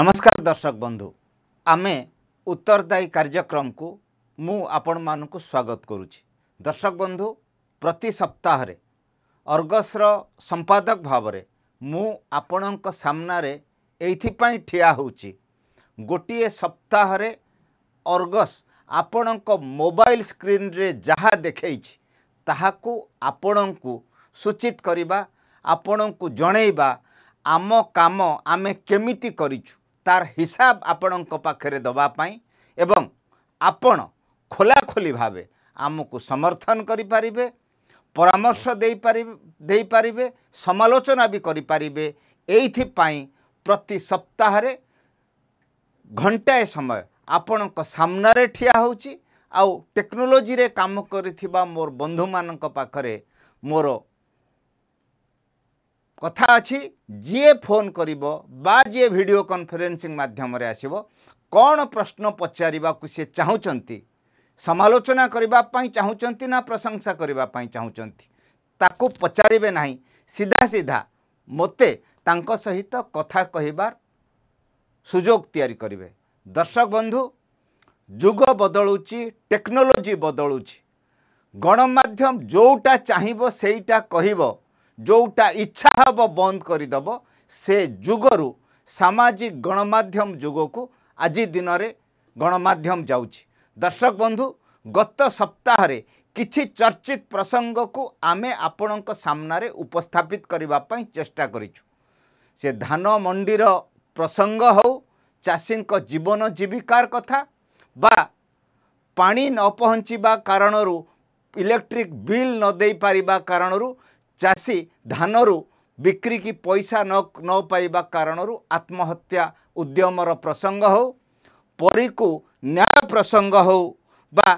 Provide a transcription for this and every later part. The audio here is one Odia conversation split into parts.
ନମସ୍କାର ଦର୍ଶକ ବନ୍ଧୁ ଆମେ ଉତ୍ତରଦାୟୀ କାର୍ଯ୍ୟକ୍ରମକୁ ମୁଁ ଆପଣମାନଙ୍କୁ ସ୍ୱାଗତ କରୁଛି ଦର୍ଶକ ବନ୍ଧୁ ପ୍ରତି ସପ୍ତାହରେ ଅର୍ଗସର ସମ୍ପାଦକ ଭାବରେ ମୁଁ ଆପଣଙ୍କ ସାମ୍ନାରେ ଏଇଥିପାଇଁ ଠିଆ ହେଉଛି ଗୋଟିଏ ସପ୍ତାହରେ ଅର୍ଗସ ଆପଣଙ୍କ ମୋବାଇଲ ସ୍କ୍ରିନରେ ଯାହା ଦେଖେଇଛି ତାହାକୁ ଆପଣଙ୍କୁ ସୂଚିତ କରିବା ଆପଣଙ୍କୁ ଜଣେଇବା ଆମ କାମ ଆମେ କେମିତି କରିଛୁ ତାର ହିସାବ ଆପଣଙ୍କ ପାଖରେ ଦେବା ପାଇଁ ଏବଂ ଆପଣ ଖୋଲାଖୋଲି ଭାବେ ଆମକୁ ସମର୍ଥନ କରିପାରିବେ ପରାମର୍ଶ ଦେଇପାରି ଦେଇପାରିବେ ସମାଲୋଚନା ବି କରିପାରିବେ ଏଇଥିପାଇଁ ପ୍ରତି ସପ୍ତାହରେ ଘଣ୍ଟାଏ ସମୟ ଆପଣଙ୍କ ସାମ୍ନାରେ ଠିଆ ହେଉଛି ଆଉ ଟେକ୍ନୋଲୋଜିରେ କାମ କରିଥିବା ମୋର ବନ୍ଧୁମାନଙ୍କ ପାଖରେ ମୋର କଥା ଅଛି ଯିଏ ଫୋନ୍ କରିବ ବା ଯିଏ ଭିଡ଼ିଓ କନଫରେନ୍ସିଂ ମାଧ୍ୟମରେ ଆସିବ କ'ଣ ପ୍ରଶ୍ନ ପଚାରିବାକୁ ସିଏ ଚାହୁଁଛନ୍ତି ସମାଲୋଚନା କରିବା ପାଇଁ ଚାହୁଁଛନ୍ତି ନା ପ୍ରଶଂସା କରିବା ପାଇଁ ଚାହୁଁଛନ୍ତି ତାକୁ ପଚାରିବେ ନାହିଁ ସିଧା ସିଧା ମୋତେ ତାଙ୍କ ସହିତ କଥା କହିବାର ସୁଯୋଗ ତିଆରି କରିବେ ଦର୍ଶକ ବନ୍ଧୁ ଯୁଗ ବଦଳୁଛି ଟେକ୍ନୋଲୋଜି ବଦଳୁଛି ଗଣମାଧ୍ୟମ ଯେଉଁଟା ଚାହିଁବ ସେଇଟା କହିବ ଯେଉଁଟା ଇଚ୍ଛା ହେବ ବନ୍ଦ କରିଦେବ ସେ ଯୁଗରୁ ସାମାଜିକ ଗଣମାଧ୍ୟମ ଯୁଗକୁ ଆଜି ଦିନରେ ଗଣମାଧ୍ୟମ ଯାଉଛି ଦର୍ଶକ ବନ୍ଧୁ ଗତ ସପ୍ତାହରେ କିଛି ଚର୍ଚ୍ଚିତ ପ୍ରସଙ୍ଗକୁ ଆମେ ଆପଣଙ୍କ ସାମ୍ନାରେ ଉପସ୍ଥାପିତ କରିବା ପାଇଁ ଚେଷ୍ଟା କରିଛୁ ସେ ଧାନ ମଣ୍ଡିର ପ୍ରସଙ୍ଗ ହେଉ ଚାଷୀଙ୍କ ଜୀବନ ଜୀବିକାର କଥା ବା ପାଣି ନ ପହଞ୍ଚିବା କାରଣରୁ ଇଲେକ୍ଟ୍ରିକ୍ ବିଲ୍ ନ ଦେଇପାରିବା କାରଣରୁ ଚାଷୀ ଧାନରୁ ବିକ୍ରିକି ପଇସା ନ ନ ପାଇବା କାରଣରୁ ଆତ୍ମହତ୍ୟା ଉଦ୍ୟମର ପ୍ରସଙ୍ଗ ହେଉ ପରିକୁ ନ୍ୟାୟ ପ୍ରସଙ୍ଗ ହେଉ ବା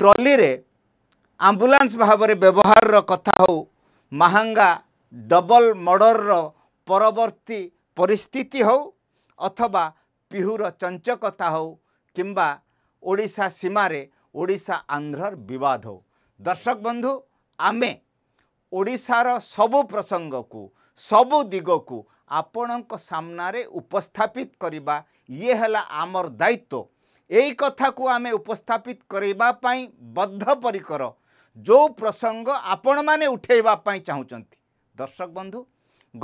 ଟ୍ରଲିରେ ଆମ୍ବୁଲାନ୍ସ ଭାବରେ ବ୍ୟବହାରର କଥା ହେଉ ମାହାଙ୍ଗା ଡବଲ ମର୍ଡ଼ରର ପରବର୍ତ୍ତୀ ପରିସ୍ଥିତି ହେଉ ଅଥବା ପିହୁର ଚଞ୍ଚକତା ହେଉ କିମ୍ବା ଓଡ଼ିଶା ସୀମାରେ ଓଡ଼ିଶା ଆନ୍ଧ୍ରର ବିବାଦ ହେଉ ଦର୍ଶକ ବନ୍ଧୁ ଆମେ ଓଡ଼ିଶାର ସବୁ ପ୍ରସଙ୍ଗକୁ ସବୁ ଦିଗକୁ ଆପଣଙ୍କ ସାମ୍ନାରେ ଉପସ୍ଥାପିତ କରିବା ଇଏ ହେଲା ଆମର ଦାୟିତ୍ୱ ଏଇ କଥାକୁ ଆମେ ଉପସ୍ଥାପିତ କରିବା ପାଇଁ ବଦ୍ଧପରିକର ଯେଉଁ ପ୍ରସଙ୍ଗ ଆପଣମାନେ ଉଠାଇବା ପାଇଁ ଚାହୁଁଛନ୍ତି ଦର୍ଶକ ବନ୍ଧୁ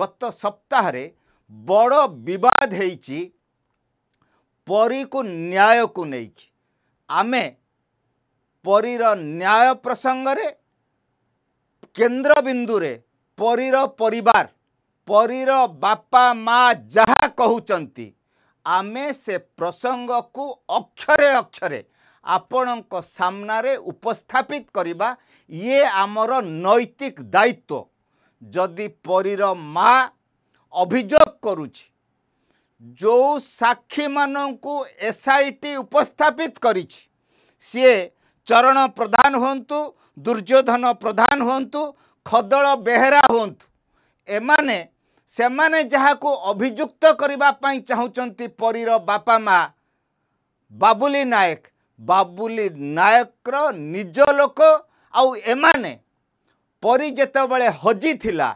ଗତ ସପ୍ତାହରେ ବଡ଼ ବିବାଦ ହେଇଛି ପରୀକୁ ନ୍ୟାୟକୁ ନେଇକି ଆମେ ପରୀର ନ୍ୟାୟ ପ୍ରସଙ୍ଗରେ କେନ୍ଦ୍ରବିନ୍ଦୁରେ ପରୀର ପରିବାର ପରୀର ବାପା ମା ଯାହା କହୁଛନ୍ତି ଆମେ ସେ ପ୍ରସଙ୍ଗକୁ ଅକ୍ଷରେ ଅକ୍ଷରେ ଆପଣଙ୍କ ସାମ୍ନାରେ ଉପସ୍ଥାପିତ କରିବା ଇଏ ଆମର ନୈତିକ ଦାୟିତ୍ୱ ଯଦି ପରୀର ମା ଅଭିଯୋଗ କରୁଛି ଯେଉଁ ସାକ୍ଷୀମାନଙ୍କୁ ଏସ୍ ଆଇ ଟି ଉପସ୍ଥାପିତ କରିଛି ସିଏ ଚରଣ ପ୍ରଧାନ ହୁଅନ୍ତୁ ଦୁର୍ଯ୍ୟୋଧନ ପ୍ରଧାନ ହୁଅନ୍ତୁ ଖଦଳ ବେହେରା ହୁଅନ୍ତୁ ଏମାନେ ସେମାନେ ଯାହାକୁ ଅଭିଯୁକ୍ତ କରିବା ପାଇଁ ଚାହୁଁଛନ୍ତି ପରୀର ବାପା ମା' ବାବୁଲି ନାୟକ ବାବୁଲି ନାୟକର ନିଜ ଲୋକ ଆଉ ଏମାନେ ପରୀ ଯେତେବେଳେ ହଜିଥିଲା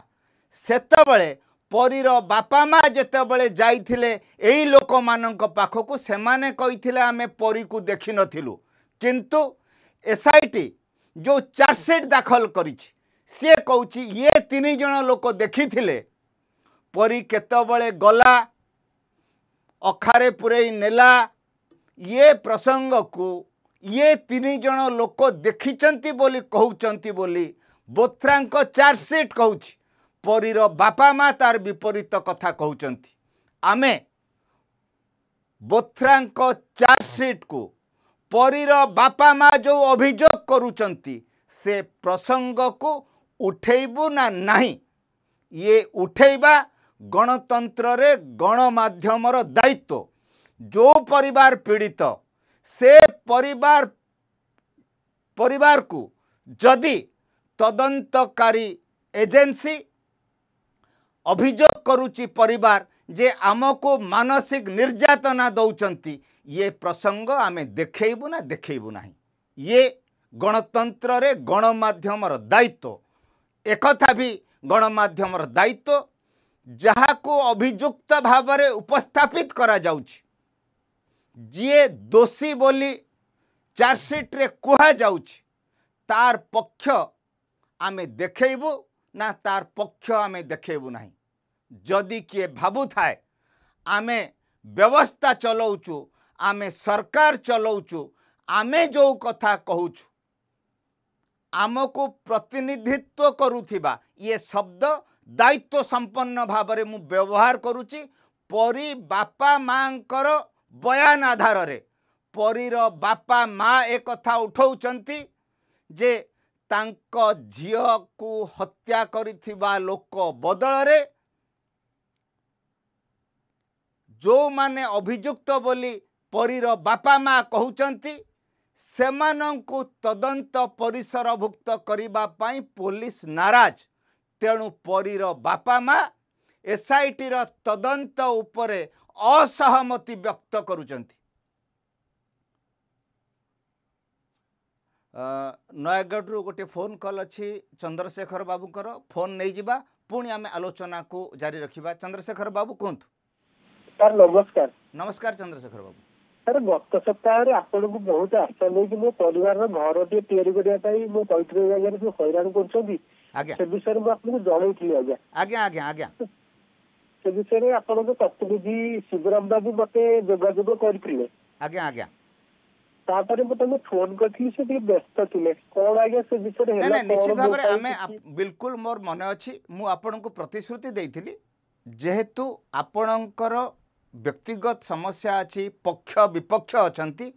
ସେତେବେଳେ ପରୀର ବାପା ମା ଯେତେବେଳେ ଯାଇଥିଲେ ଏଇ ଲୋକମାନଙ୍କ ପାଖକୁ ସେମାନେ କହିଥିଲେ ଆମେ ପରୀକୁ ଦେଖିନଥିଲୁ କିନ୍ତୁ ଏସ୍ଆଇଟି ଯେଉଁ ଚାର୍ଜସିଟ୍ ଦାଖଲ କରିଛି ସିଏ କହୁଛି ଇଏ ତିନି ଜଣ ଲୋକ ଦେଖିଥିଲେ ପରି କେତେବେଳେ ଗଲା ଅଖାରେ ପୁରେଇ ନେଲା ଇଏ ପ୍ରସଙ୍ଗକୁ ଇଏ ତିନି ଜଣ ଲୋକ ଦେଖିଛନ୍ତି ବୋଲି କହୁଛନ୍ତି ବୋଲି ବୋଥ୍ରାଙ୍କ ଚାର୍ଜସିଟ୍ କହୁଛି ପରୀର ବାପା ମା' ତାର ବିପରୀତ କଥା କହୁଛନ୍ତି ଆମେ ବୋଥ୍ରାଙ୍କ ଚାର୍ଜସିଟ୍କୁ ପରୀର ବାପା ମା' ଯେଉଁ ଅଭିଯୋଗ କରୁଛନ୍ତି ସେ ପ୍ରସଙ୍ଗକୁ ଉଠେଇବୁ ନା ନାହିଁ ଇଏ ଉଠେଇବା ଗଣତନ୍ତ୍ରରେ ଗଣମାଧ୍ୟମର ଦାୟିତ୍ୱ ଯେଉଁ ପରିବାର ପୀଡ଼ିତ ସେ ପରିବାର ପରିବାରକୁ ଯଦି ତଦନ୍ତକାରୀ ଏଜେନ୍ସି ଅଭିଯୋଗ କରୁଛି ପରିବାର ଯେ ଆମକୁ ମାନସିକ ନିର୍ଯାତନା ଦେଉଛନ୍ତି ଇଏ ପ୍ରସଙ୍ଗ ଆମେ ଦେଖେଇବୁ ନା ଦେଖେଇବୁ ନାହିଁ ଇଏ ଗଣତନ୍ତ୍ରରେ ଗଣମାଧ୍ୟମର ଦାୟିତ୍ୱ ଏକଥା ବି ଗଣମାଧ୍ୟମର ଦାୟିତ୍ୱ ଯାହାକୁ ଅଭିଯୁକ୍ତ ଭାବରେ ଉପସ୍ଥାପିତ କରାଯାଉଛି ଯିଏ ଦୋଷୀ ବୋଲି ଚାର୍ଜସିଟ୍ରେ କୁହାଯାଉଛି ତାର ପକ୍ଷ ଆମେ ଦେଖେଇବୁ ନା ତାର ପକ୍ଷ ଆମେ ଦେଖେଇବୁ ନାହିଁ ଯଦି କିଏ ଭାବୁଥାଏ ଆମେ ବ୍ୟବସ୍ଥା ଚଲଉଛୁ ଆମେ ସରକାର ଚଲଉଛୁ ଆମେ ଯେଉଁ କଥା କହୁଛୁ ଆମକୁ ପ୍ରତିନିଧିତ୍ୱ କରୁଥିବା ଇଏ ଶବ୍ଦ ଦାୟିତ୍ୱ ସମ୍ପନ୍ନ ଭାବରେ ମୁଁ ବ୍ୟବହାର କରୁଛି ପରି ବାପା ମାଆଙ୍କର ବୟାନ ଆଧାରରେ ପରୀର ବାପା ମା ଏକଥା ଉଠଉଛନ୍ତି ଯେ ତାଙ୍କ ଝିଅକୁ ହତ୍ୟା କରିଥିବା ଲୋକ ବଦଳରେ ଯେଉଁମାନେ ଅଭିଯୁକ୍ତ ବୋଲି ପରୀର ବାପା ମା କହୁଛନ୍ତି ସେମାନଙ୍କୁ ତଦନ୍ତ ପରିସରଭୁକ୍ତ କରିବା ପାଇଁ ପୋଲିସ ନାରାଜ ତେଣୁ ପରୀର ବାପା ମା ଏସ୍ଆଇଟିର ତଦନ୍ତ ଉପରେ ଅସହମତି ବ୍ୟକ୍ତ କରୁଛନ୍ତି ନୟାଗଡ଼ରୁ ଗୋଟିଏ ଫୋନ୍ କଲ୍ ଅଛି ଚନ୍ଦ୍ରଶେଖର ବାବୁଙ୍କର ଫୋନ୍ ନେଇଯିବା ପୁଣି ଆମେ ଆଲୋଚନାକୁ ଜାରି ରଖିବା ଚନ୍ଦ୍ରଶେଖର ବାବୁ କୁହନ୍ତୁ ସାର୍ ନମସ୍କାର ନମସ୍କାର ଚନ୍ଦ୍ରଶେଖର ବାବୁ ସାର୍ ଗତ ସପ୍ତାହରେ ଆପଣଙ୍କୁ ବହୁତ ଆଶା ନେଇକି ମୋ ପରିବାରର ଘରଟିଏ ତିଆରି କରିବା ପାଇଁ ମୋ ପୈତୃକ ଜାଗାରେ ଯୋଉ ହଇରାଣ କରୁଛନ୍ତି ସେ ବିଷୟରେ ମୁଁ ଆପଣଙ୍କୁ ଜଣେଇଥିଲି ଆଜ୍ଞା ଆଜ୍ଞା ଆଜ୍ଞା ଆଜ୍ଞା ସେ ବିଷୟରେ ଆପଣଙ୍କ ପ୍ରତିନିଧି ଶିବରାମ ବାବୁ ମତେ ଯୋଗାଯୋଗ କରିଥିଲେ ଆଜ୍ଞା ଆଜ୍ଞା ତାପରେ ମୁଁ ତମକୁ ଫୋନ କରିଥିଲି ସେ ଟିକେ ବ୍ୟସ୍ତ ଥିଲେ କଣ ଆଜ୍ଞା ସେ ବିଷୟରେ ହେଲା ନିଶ୍ଚିତ ଭାବରେ ଆମେ ବିଲକୁଲ ମୋର ମନେ ଅଛି ମୁଁ ଆପଣଙ୍କୁ ପ୍ରତିଶ୍ରୁତି ଦେଇଥିଲି ଯେହେତୁ ଆପଣଙ୍କର ବ୍ୟକ୍ତିଗତ ସମସ୍ୟା ଅଛି ପକ୍ଷ ବିପକ୍ଷ ଅଛନ୍ତି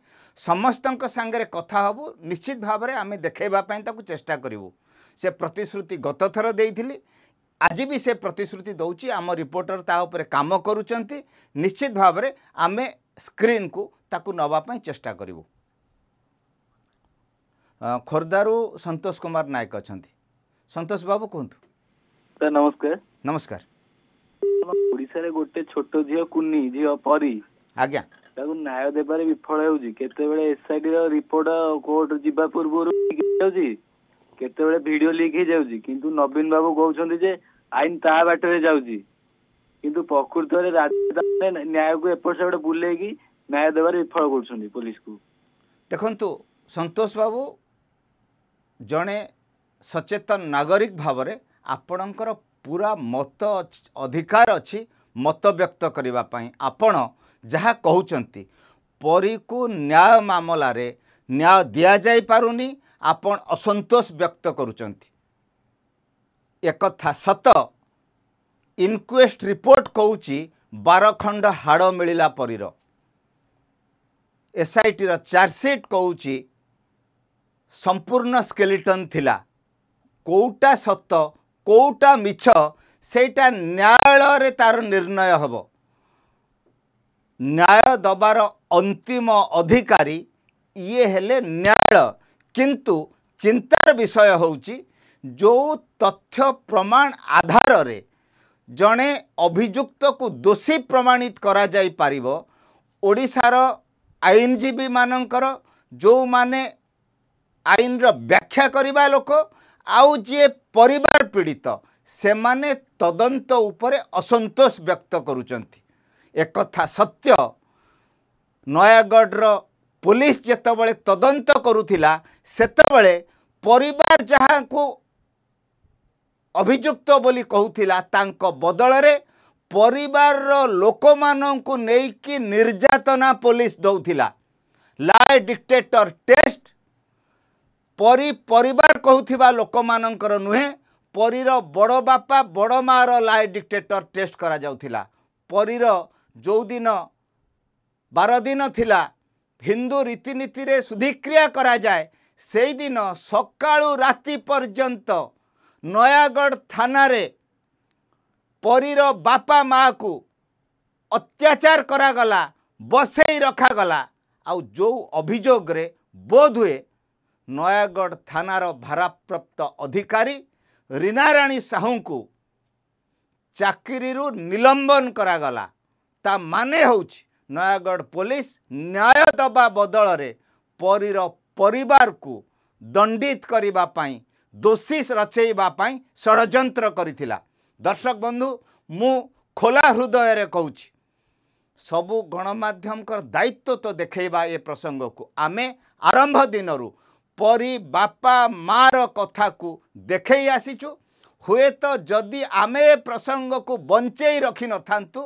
ସମସ୍ତଙ୍କ ସାଙ୍ଗରେ କଥା ହେବୁ ନିଶ୍ଚିତ ଭାବରେ ଆମେ ଦେଖାଇବା ପାଇଁ ତାକୁ ଚେଷ୍ଟା କରିବୁ ସେ ପ୍ରତିଶ୍ରୁତି ଗତ ଥର ଦେଇଥିଲି ଆଜି ବି ସେ ପ୍ରତିଶ୍ରୁତି ଦେଉଛି ଆମ ରିପୋର୍ଟର ତା ଉପରେ କାମ କରୁଛନ୍ତି ନିଶ୍ଚିତ ଭାବରେ ଆମେ ସ୍କ୍ରିନ୍କୁ ତାକୁ ନେବା ପାଇଁ ଚେଷ୍ଟା କରିବୁ ଖୋର୍ଦ୍ଧାରୁ ସନ୍ତୋଷ କୁମାର ନାୟକ ଅଛନ୍ତି ସନ୍ତୋଷ ବାବୁ କୁହନ୍ତୁ ନମସ୍କାର ନମସ୍କାର ଓଡିଶାରେ ଗୋଟେ ଛୋଟ ଝିଅ କୁନି ଝିଅ ପରି ଆଜ୍ଞା ତାକୁ ନ୍ୟାୟ ଦେବାରେ ବିଫଳ ହେଉଛି କେତେବେଳେ ଏସ୍ଆଇଟି ର ରିପୋର୍ଟ କୋର୍ଟ ଯିବା ପୂର୍ବରୁ କେତେବେଳେ ଭିଡିଓ ଲିକ୍ ହେଇଯାଉଛି କିନ୍ତୁ ନବୀନ ବାବୁ କହୁଛନ୍ତି ଯେ ଆଇନ ତା ବାଟରେ ଯାଉଛି କିନ୍ତୁ ପ୍ରକୃତରେ ନ୍ୟାୟକୁ ଏପଟ ସେପଟ ବୁଲେଇକି ନ୍ୟାୟ ଦେବାରେ ବିଫଳ କରୁଛନ୍ତି ପୋଲିସକୁ ଦେଖନ୍ତୁ ସନ୍ତୋଷ ବାବୁ ଜଣେ ସଚେତନ ନାଗରିକ ଭାବରେ ଆପଣଙ୍କର ପୁରା ମତ ଅଧିକାର ଅଛି ମତ ବ୍ୟକ୍ତ କରିବା ପାଇଁ ଆପଣ ଯାହା କହୁଛନ୍ତି ପରିକୁ ନ୍ୟାୟ ମାମଲାରେ ନ୍ୟାୟ ଦିଆଯାଇପାରୁନି ଆପଣ ଅସନ୍ତୋଷ ବ୍ୟକ୍ତ କରୁଛନ୍ତି ଏକଥା ସତ ଇନକ୍ୱେଷ୍ଟ ରିପୋର୍ଟ କହୁଛି ବାରଖଣ୍ଡ ହାଡ଼ ମିଳିଲା ପରିର ଏସ୍ଆଇଟିର ଚାର୍ଜସିଟ୍ କହୁଛି ସମ୍ପୂର୍ଣ୍ଣ ସ୍କେଲିଟନ୍ ଥିଲା କେଉଁଟା ସତ କେଉଁଟା ମିଛ ସେଇଟା ନ୍ୟାୟାଳୟରେ ତା'ର ନିର୍ଣ୍ଣୟ ହେବ ନ୍ୟାୟ ଦେବାର ଅନ୍ତିମ ଅଧିକାରୀ ଇଏ ହେଲେ ନ୍ୟାୟାଳୟ କିନ୍ତୁ ଚିନ୍ତାର ବିଷୟ ହେଉଛି ଯେଉଁ ତଥ୍ୟ ପ୍ରମାଣ ଆଧାରରେ ଜଣେ ଅଭିଯୁକ୍ତକୁ ଦୋଷୀ ପ୍ରମାଣିତ କରାଯାଇପାରିବ ଓଡ଼ିଶାର ଆଇନଜୀବୀମାନଙ୍କର ଯେଉଁମାନେ ଆଇନର ବ୍ୟାଖ୍ୟା କରିବା ଲୋକ ଆଉ ଯିଏ ପରିବାର ପୀଡ଼ିତ ସେମାନେ ତଦନ୍ତ ଉପରେ ଅସନ୍ତୋଷ ବ୍ୟକ୍ତ କରୁଛନ୍ତି ଏକଥା ସତ୍ୟ ନୟାଗଡ଼ର ପୋଲିସ ଯେତେବେଳେ ତଦନ୍ତ କରୁଥିଲା ସେତେବେଳେ ପରିବାର ଯାହାକୁ ଅଭିଯୁକ୍ତ ବୋଲି କହୁଥିଲା ତାଙ୍କ ବଦଳରେ ପରିବାରର ଲୋକମାନଙ୍କୁ ନେଇକି ନିର୍ଯାତନା ପୋଲିସ ଦେଉଥିଲା ଲାଏ ଡିକ୍ଟେଟର ଟେଷ୍ଟ ପରି ପରିବାର କହୁଥିବା ଲୋକମାନଙ୍କର ନୁହେଁ ପରୀର ବଡ଼ ବାପା ବଡ଼ ମାଆର ଲାଏ ଡିକ୍ଟେଟର ଟେଷ୍ଟ କରାଯାଉଥିଲା ପରୀର ଯେଉଁ ଦିନ ବାର ଦିନ ଥିଲା ହିନ୍ଦୁ ରୀତିନୀତିରେ ଶୁଦ୍ଧିକ୍ରିୟା କରାଯାଏ ସେଇଦିନ ସକାଳୁ ରାତି ପର୍ଯ୍ୟନ୍ତ ନୟାଗଡ଼ ଥାନାରେ ପରୀର ବାପା ମାଆକୁ ଅତ୍ୟାଚାର କରାଗଲା ବସେଇ ରଖାଗଲା ଆଉ ଯେଉଁ ଅଭିଯୋଗରେ ବୋଧ ହୁଏ ନୟାଗଡ଼ ଥାନାର ଭାରପ୍ରାପ୍ତ ଅଧିକାରୀ ରୀନାରାଣୀ ସାହୁଙ୍କୁ ଚାକିରିରୁ ନିଲମ୍ବନ କରାଗଲା ତା ମାନେ ହେଉଛି ନୟାଗଡ଼ ପୋଲିସ ନ୍ୟାୟ ଦେବା ବଦଳରେ ପରୀର ପରିବାରକୁ ଦଣ୍ଡିତ କରିବା ପାଇଁ ଦୋଷୀ ରଚେଇବା ପାଇଁ ଷଡ଼ଯନ୍ତ୍ର କରିଥିଲା ଦର୍ଶକ ବନ୍ଧୁ ମୁଁ ଖୋଲା ହୃଦୟରେ କହୁଛି ସବୁ ଗଣମାଧ୍ୟମଙ୍କର ଦାୟିତ୍ୱ ତ ଦେଖେଇବା ଏ ପ୍ରସଙ୍ଗକୁ ଆମେ ଆରମ୍ଭ ଦିନରୁ ପରି ବାପା ମାଆର କଥାକୁ ଦେଖେଇ ଆସିଛୁ ହୁଏତ ଯଦି ଆମେ ଏ ପ୍ରସଙ୍ଗକୁ ବଞ୍ଚେଇ ରଖିନଥାନ୍ତୁ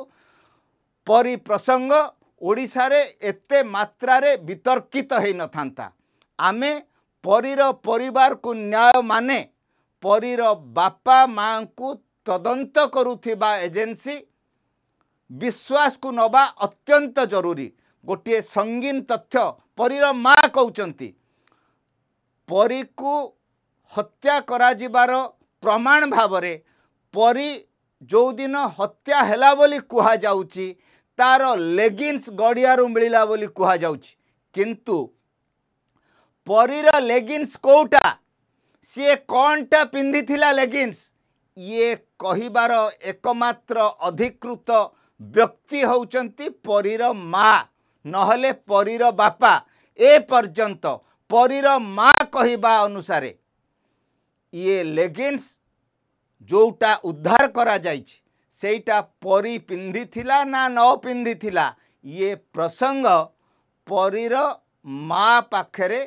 ପରି ପ୍ରସଙ୍ଗ ଓଡ଼ିଶାରେ ଏତେ ମାତ୍ରାରେ ବିତର୍କିତ ହୋଇନଥାନ୍ତା ଆମେ ପରୀର ପରିବାରକୁ ନ୍ୟାୟ ମାନେ ପରୀର ବାପା ମାଆଙ୍କୁ ତଦନ୍ତ କରୁଥିବା ଏଜେନ୍ସି ବିଶ୍ୱାସକୁ ନେବା ଅତ୍ୟନ୍ତ ଜରୁରୀ ଗୋଟିଏ ସଙ୍ଗୀନ ତଥ୍ୟ ପରୀର ମାଆ କହୁଛନ୍ତି ପରୀକୁ ହତ୍ୟା କରାଯିବାର ପ୍ରମାଣ ଭାବରେ ପରୀ ଯେଉଁଦିନ ହତ୍ୟା ହେଲା ବୋଲି କୁହାଯାଉଛି ତା'ର ଲେଗିନ୍ସ ଗଡ଼ିଆରୁ ମିଳିଲା ବୋଲି କୁହାଯାଉଛି କିନ୍ତୁ ପରୀର ଲେଗିନ୍ସ କେଉଁଟା ସିଏ କ'ଣଟା ପିନ୍ଧିଥିଲା ଲେଗିନ୍ସ ଇଏ କହିବାର ଏକମାତ୍ର ଅଧିକୃତ ବ୍ୟକ୍ତି ହେଉଛନ୍ତି ପରୀର ମା' ନହେଲେ ପରୀର ବାପା ଏ ପର୍ଯ୍ୟନ୍ତ ପରୀର ମା କହିବା ଅନୁସାରେ ଇଏ ଲେଗିନ୍ସ ଯେଉଁଟା ଉଦ୍ଧାର କରାଯାଇଛି ସେଇଟା ପରୀ ପିନ୍ଧିଥିଲା ନା ନ ପିନ୍ଧିଥିଲା ଇଏ ପ୍ରସଙ୍ଗ ପରୀର ମା ପାଖରେ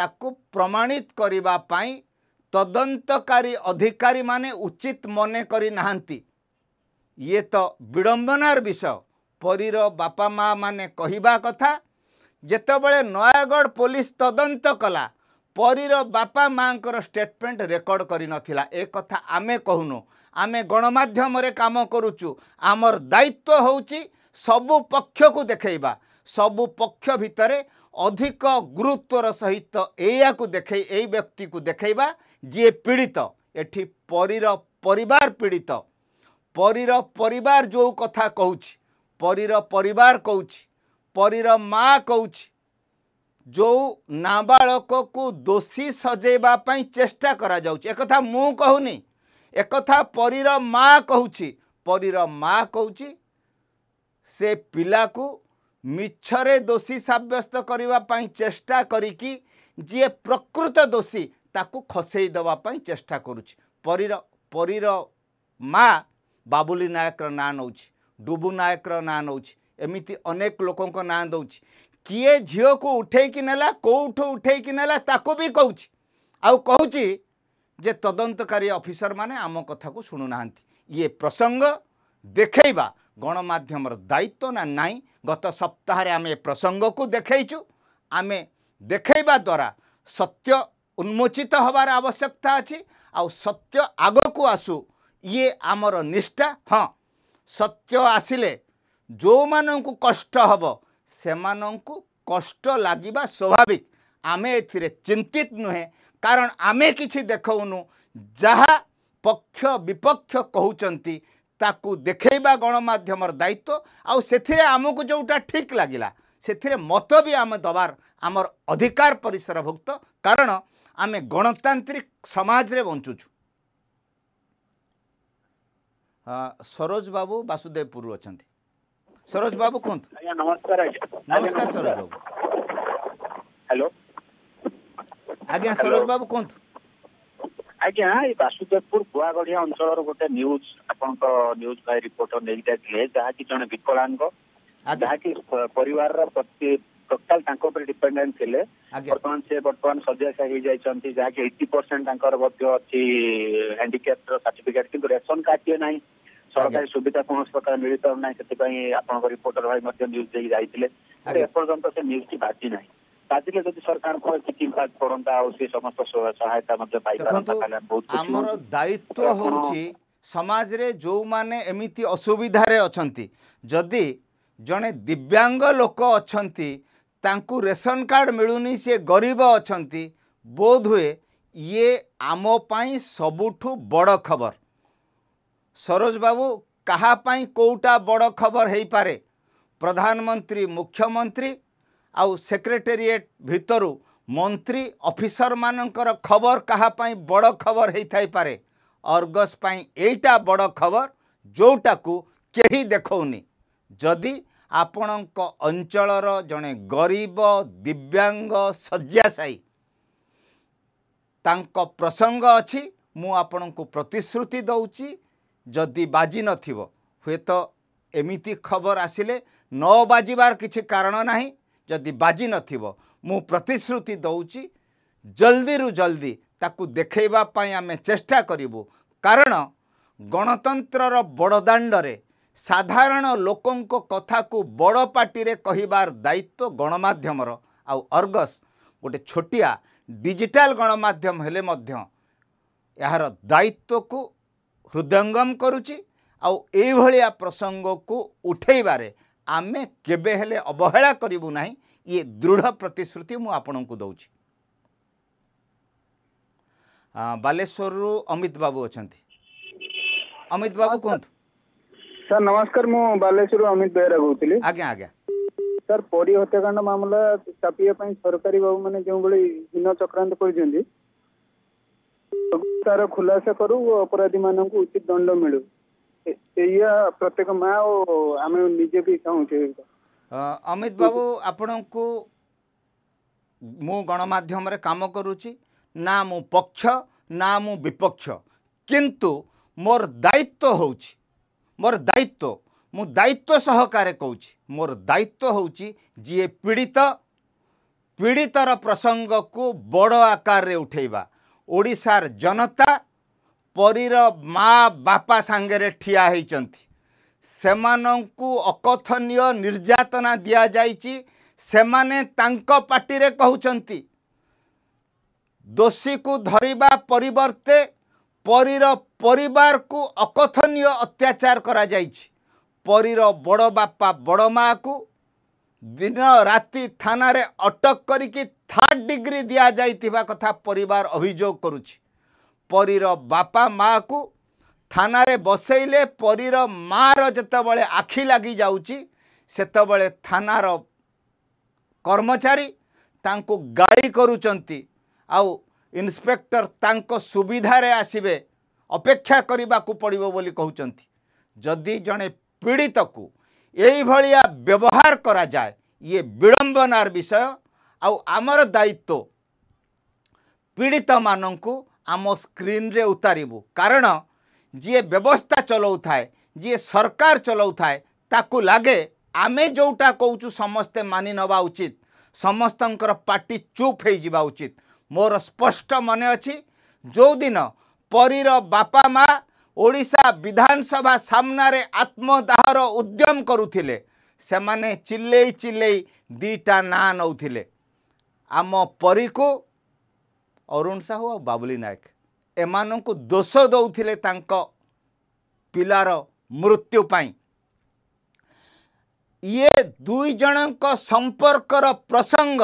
ତାକୁ ପ୍ରମାଣିତ କରିବା ପାଇଁ ତଦନ୍ତକାରୀ ଅଧିକାରୀମାନେ ଉଚିତ ମନେ କରିନାହାନ୍ତି ଇଏ ତ ବିଡ଼ମ୍ବନାର ବିଷୟ ପରୀର ବାପା ମାଆ ମାନେ କହିବା କଥା ଯେତେବେଳେ ନୟାଗଡ଼ ପୋଲିସ ତଦନ୍ତ କଲା ପରୀର ବାପା ମାଆଙ୍କର ଷ୍ଟେଟମେଣ୍ଟ ରେକର୍ଡ଼ କରିନଥିଲା ଏ କଥା ଆମେ କହୁନୁ ଆମେ ଗଣମାଧ୍ୟମରେ କାମ କରୁଛୁ ଆମର ଦାୟିତ୍ୱ ହେଉଛି ସବୁ ପକ୍ଷକୁ ଦେଖେଇବା ସବୁ ପକ୍ଷ ଭିତରେ ଅଧିକ ଗୁରୁତ୍ୱର ସହିତ ଏଇଆକୁ ଦେଖେଇ ଏଇ ବ୍ୟକ୍ତିକୁ ଦେଖେଇବା ଯିଏ ପୀଡ଼ିତ ଏଠି ପରୀର ପରିବାର ପୀଡ଼ିତ ପରୀର ପରିବାର ଯେଉଁ କଥା କହୁଛି ପରୀର ପରିବାର କହୁଛି ପରୀର ମା କହୁଛି ଯେଉଁ ନାବାଳକକୁ ଦୋଷୀ ସଜେଇବା ପାଇଁ ଚେଷ୍ଟା କରାଯାଉଛି ଏକଥା ମୁଁ କହୁନି ଏକଥା ପରୀର ମା କହୁଛି ପରୀର ମା କହୁଛି ସେ ପିଲାକୁ ମିଛରେ ଦୋଷୀ ସାବ୍ୟସ୍ତ କରିବା ପାଇଁ ଚେଷ୍ଟା କରିକି ଯିଏ ପ୍ରକୃତ ଦୋଷୀ ତାକୁ ଖସେଇ ଦେବା ପାଇଁ ଚେଷ୍ଟା କରୁଛି ପରୀର ପରୀର ମା ବାବୁଲି ନାୟକର ନାଁ ନେଉଛି ଡୁବୁ ନାୟକର ନାଁ ନେଉଛି ଏମିତି ଅନେକ ଲୋକଙ୍କ ନାଁ ଦେଉଛି କିଏ ଝିଅକୁ ଉଠେଇକି ନେଲା କେଉଁଠୁ ଉଠେଇକି ନେଲା ତାକୁ ବି କହୁଛି ଆଉ କହୁଛି ଯେ ତଦନ୍ତକାରୀ ଅଫିସରମାନେ ଆମ କଥାକୁ ଶୁଣୁନାହାନ୍ତି ଇଏ ପ୍ରସଙ୍ଗ ଦେଖେଇବା ଗଣମାଧ୍ୟମର ଦାୟିତ୍ୱ ନା ନାହିଁ ଗତ ସପ୍ତାହରେ ଆମେ ଏ ପ୍ରସଙ୍ଗକୁ ଦେଖେଇଛୁ ଆମେ ଦେଖେଇବା ଦ୍ୱାରା ସତ୍ୟ ଉନ୍ମୋଚିତ ହେବାର ଆବଶ୍ୟକତା ଅଛି ଆଉ ସତ୍ୟ ଆଗକୁ ଆସୁ ଇଏ ଆମର ନିଷ୍ଠା ହଁ ସତ୍ୟ ଆସିଲେ ଯେଉଁମାନଙ୍କୁ କଷ୍ଟ ହେବ ସେମାନଙ୍କୁ କଷ୍ଟ ଲାଗିବା ସ୍ୱାଭାବିକ ଆମେ ଏଥିରେ ଚିନ୍ତିତ ନୁହେଁ କାରଣ ଆମେ କିଛି ଦେଖଉନୁ ଯାହା ପକ୍ଷ ବିପକ୍ଷ କହୁଛନ୍ତି ତାକୁ ଦେଖେଇବା ଗଣମାଧ୍ୟମର ଦାୟିତ୍ୱ ଆଉ ସେଥିରେ ଆମକୁ ଯେଉଁଟା ଠିକ୍ ଲାଗିଲା ସେଥିରେ ମତ ବି ଆମେ ଦେବାର ଆମର ଅଧିକାର ପରିସରଭୁକ୍ତ କାରଣ ଆମେ ଗଣତାନ୍ତ୍ରିକ ସମାଜରେ ବଞ୍ଚୁଛୁ ସରୋଜ ବାବୁ ବାସୁଦେବପୁରରୁ ଅଛନ୍ତି ସରୋଜ ବାବୁ କୁହନ୍ତୁ ନମସ୍କାର ନମସ୍କାର ସରୋଜ ବାବୁ ହ୍ୟାଲୋ ଆଜ୍ଞା ସରୋଜ ବାବୁ କୁହନ୍ତୁ ଆଜ୍ଞା ଏଇ ବାସୁଦେବପୁର ଗୁଆଗଢିଆ ଅଞ୍ଚଳର ଗୋଟେ ନ୍ୟୁଜ ଆପଣଙ୍କ ନ୍ୟୁଜ ଭାଇ ରିପୋର୍ଟର ନେଇକି ଯାଇଥିଲେ ଯାହାକି ଜଣେ ବିକଳାଙ୍ଗ ଯାହାକି ପରିବାରର ପ୍ରତି ଟୋଟାଲ ତାଙ୍କ ଉପରେ ଡିପେଣ୍ଡେଣ୍ଟ ଥିଲେ ବର୍ତ୍ତମାନ ସେ ବର୍ତ୍ତମାନ ଶଯ୍ୟାଶାୟୀ ହେଇଯାଇଛନ୍ତି ଯାହାକି ଏଇଟି ପରସେଣ୍ଟ ତାଙ୍କର ମଧ୍ୟ ଅଛି ହ୍ୟାଣ୍ଡିକ୍ୟାପ୍ର ସାର୍ଟିଫିକେଟ କିନ୍ତୁ ରେସନ କାର୍ଡ ଟିଏ ନାହିଁ ସରକାରୀ ସୁବିଧା କୌଣସି ପ୍ରକାର ମିଳିପାରୁ ନାହିଁ ସେଥିପାଇଁ ଆପଣଙ୍କ ରିପୋର୍ଟର ଭାଇ ମଧ୍ୟ ନ୍ୟୁଜ୍ ଦେଇ ଯାଇଥିଲେ ଏପର୍ଯ୍ୟନ୍ତ ସେ ନ୍ୟୁଜ୍ଟି ବାଜି ନାହିଁ ବାଜିଲେ ଯଦି ସରକାରଙ୍କ କିଛି ଇମ୍ପାକ୍ଟ ପଡ଼ନ୍ତା ଆଉ ସେ ସମସ୍ତ ସହାୟତା ମଧ୍ୟ ପାଇପାରନ୍ତା ଆମର ଦାୟିତ୍ୱ ହେଉଛି ସମାଜରେ ଯେଉଁମାନେ ଏମିତି ଅସୁବିଧାରେ ଅଛନ୍ତି ଯଦି ଜଣେ ଦିବ୍ୟାଙ୍ଗ ଲୋକ ଅଛନ୍ତି ତାଙ୍କୁ ରେସନ୍ କାର୍ଡ଼ ମିଳୁନି ସିଏ ଗରିବ ଅଛନ୍ତି ବୋଧ ହୁଏ ଇଏ ଆମ ପାଇଁ ସବୁଠୁ ବଡ଼ ଖବର ସରୋଜ ବାବୁ କାହା ପାଇଁ କେଉଁଟା ବଡ଼ ଖବର ହେଇପାରେ ପ୍ରଧାନମନ୍ତ୍ରୀ ମୁଖ୍ୟମନ୍ତ୍ରୀ ଆଉ ସେକ୍ରେଟେରିଏଟ୍ ଭିତରୁ ମନ୍ତ୍ରୀ ଅଫିସରମାନଙ୍କର ଖବର କାହା ପାଇଁ ବଡ଼ ଖବର ହେଇଥାଇପାରେ ଅର୍ଗସ୍ ପାଇଁ ଏଇଟା ବଡ଼ ଖବର ଯେଉଁଟାକୁ କେହି ଦେଖଉନି ଯଦି ଆପଣଙ୍କ ଅଞ୍ଚଳର ଜଣେ ଗରିବ ଦିବ୍ୟାଙ୍ଗ ଶଯ୍ୟାଶାୟୀ ତାଙ୍କ ପ୍ରସଙ୍ଗ ଅଛି ମୁଁ ଆପଣଙ୍କୁ ପ୍ରତିଶ୍ରୁତି ଦେଉଛି ଯଦି ବାଜି ନଥିବ ହୁଏତ ଏମିତି ଖବର ଆସିଲେ ନ ବାଜିବାର କିଛି କାରଣ ନାହିଁ ଯଦି ବାଜି ନଥିବ ମୁଁ ପ୍ରତିଶ୍ରୁତି ଦେଉଛି ଜଲ୍ଦିରୁ ଜଲ୍ଦି ତାକୁ ଦେଖେଇବା ପାଇଁ ଆମେ ଚେଷ୍ଟା କରିବୁ କାରଣ ଗଣତନ୍ତ୍ରର ବଡ଼ ଦାଣ୍ଡରେ ସାଧାରଣ ଲୋକଙ୍କ କଥାକୁ ବଡ଼ ପାଟିରେ କହିବାର ଦାୟିତ୍ୱ ଗଣମାଧ୍ୟମର ଆଉ ଅର୍ଗସ୍ ଗୋଟେ ଛୋଟିଆ ଡିଜିଟାଲ ଗଣମାଧ୍ୟମ ହେଲେ ମଧ୍ୟ ଏହାର ଦାୟିତ୍ୱକୁ हृदयंगम कर प्रसंग को उठेबार आम के अवहेला करू ना ये दृढ़ प्रतिश्रुति मुझक दौर बालेश्वर अमित बाबू अच्छा अमित बाबू हाँ, कहत सर नमस्कार मुलेश्वर अमित बेहरा कहती सर परी हत्याकांड मामला चापिया सरकारी बाबू मैंने जो भाई दिन चक्रांत करते ତାର ଖୁଲାସା କରୁ ଅପରାଧୀ ମାନଙ୍କୁ ଉଚିତ ଦଣ୍ଡ ମିଳୁ ଏଇଆ ପ୍ରତ୍ୟେକ ମା ଓ ଆମେ ନିଜେ ବି ଚାହୁଁଛୁ ଅମିତ ବାବୁ ଆପଣଙ୍କୁ ମୁଁ ଗଣମାଧ୍ୟମରେ କାମ କରୁଛି ନା ମୁଁ ପକ୍ଷ ନା ମୁଁ ବିପକ୍ଷ କିନ୍ତୁ ମୋର ଦାୟିତ୍ୱ ହେଉଛି ମୋର ଦାୟିତ୍ୱ ମୁଁ ଦାୟିତ୍ୱ ସହକାରେ କହୁଛି ମୋର ଦାୟିତ୍ୱ ହେଉଛି ଯିଏ ପୀଡ଼ିତ ପୀଡ଼ିତର ପ୍ରସଙ୍ଗକୁ ବଡ଼ ଆକାରରେ ଉଠେଇବା ଓଡ଼ିଶାର ଜନତା ପରୀର ମା ବାପା ସାଙ୍ଗରେ ଠିଆ ହୋଇଛନ୍ତି ସେମାନଙ୍କୁ ଅକଥନୀୟ ନିର୍ଯାତନା ଦିଆଯାଇଛି ସେମାନେ ତାଙ୍କ ପାଟିରେ କହୁଛନ୍ତି ଦୋଷୀକୁ ଧରିବା ପରିବର୍ତ୍ତେ ପରୀର ପରିବାରକୁ ଅକଥନୀୟ ଅତ୍ୟାଚାର କରାଯାଇଛି ପରୀର ବଡ଼ ବାପା ବଡ଼ ମାଆକୁ ଦିନ ରାତି ଥାନାରେ ଅଟକ କରିକି ଥାର୍ଡ଼ ଡିଗ୍ରୀ ଦିଆଯାଇଥିବା କଥା ପରିବାର ଅଭିଯୋଗ କରୁଛି ପରୀର ବାପା ମାଆକୁ ଥାନାରେ ବସେଇଲେ ପରୀର ମାଆର ଯେତେବେଳେ ଆଖି ଲାଗିଯାଉଛି ସେତେବେଳେ ଥାନାର କର୍ମଚାରୀ ତାଙ୍କୁ ଗାଳି କରୁଛନ୍ତି ଆଉ ଇନ୍ସପେକ୍ଟର ତାଙ୍କ ସୁବିଧାରେ ଆସିବେ ଅପେକ୍ଷା କରିବାକୁ ପଡ଼ିବ ବୋଲି କହୁଛନ୍ତି ଯଦି ଜଣେ ପୀଡ଼ିତକୁ এইভাবে ব্যবহার করা যায় ইয়ে বিড়ম্বনার বিষয় আমার দায়িত্ব পীড়িত মানুষ আম স্ক্রিন্রে উতারিবু কারণ যে ব্যবস্থা চলাউ থাকে যে সরকার চলাউ থাকে তাকে লাগে আমি যেটা কৌছু সমস্তে মানি নেওয়া উচিত ସମସ୍ତଙ୍କର ପାଟି ଚୁପ୍ ହୋଇଯିବା ଉଚିତ ମୋର ସ୍ପଷ୍ଟ ମନେ ଅଛି ଯେଉଁଦିନ ପରୀର ବାପା ମା' ଓଡ଼ିଶା ବିଧାନସଭା ସାମ୍ନାରେ ଆତ୍ମଦାହର ଉଦ୍ୟମ କରୁଥିଲେ ସେମାନେ ଚିଲେଇ ଚିଲେଇ ଦୁଇଟା ନାଁ ନେଉଥିଲେ ଆମ ପରୀକୁ ଅରୁଣ ସାହୁ ଆଉ ବାବୁଲି ନାୟକ ଏମାନଙ୍କୁ ଦୋଷ ଦେଉଥିଲେ ତାଙ୍କ ପିଲାର ମୃତ୍ୟୁ ପାଇଁ ଇଏ ଦୁଇ ଜଣଙ୍କ ସମ୍ପର୍କର ପ୍ରସଙ୍ଗ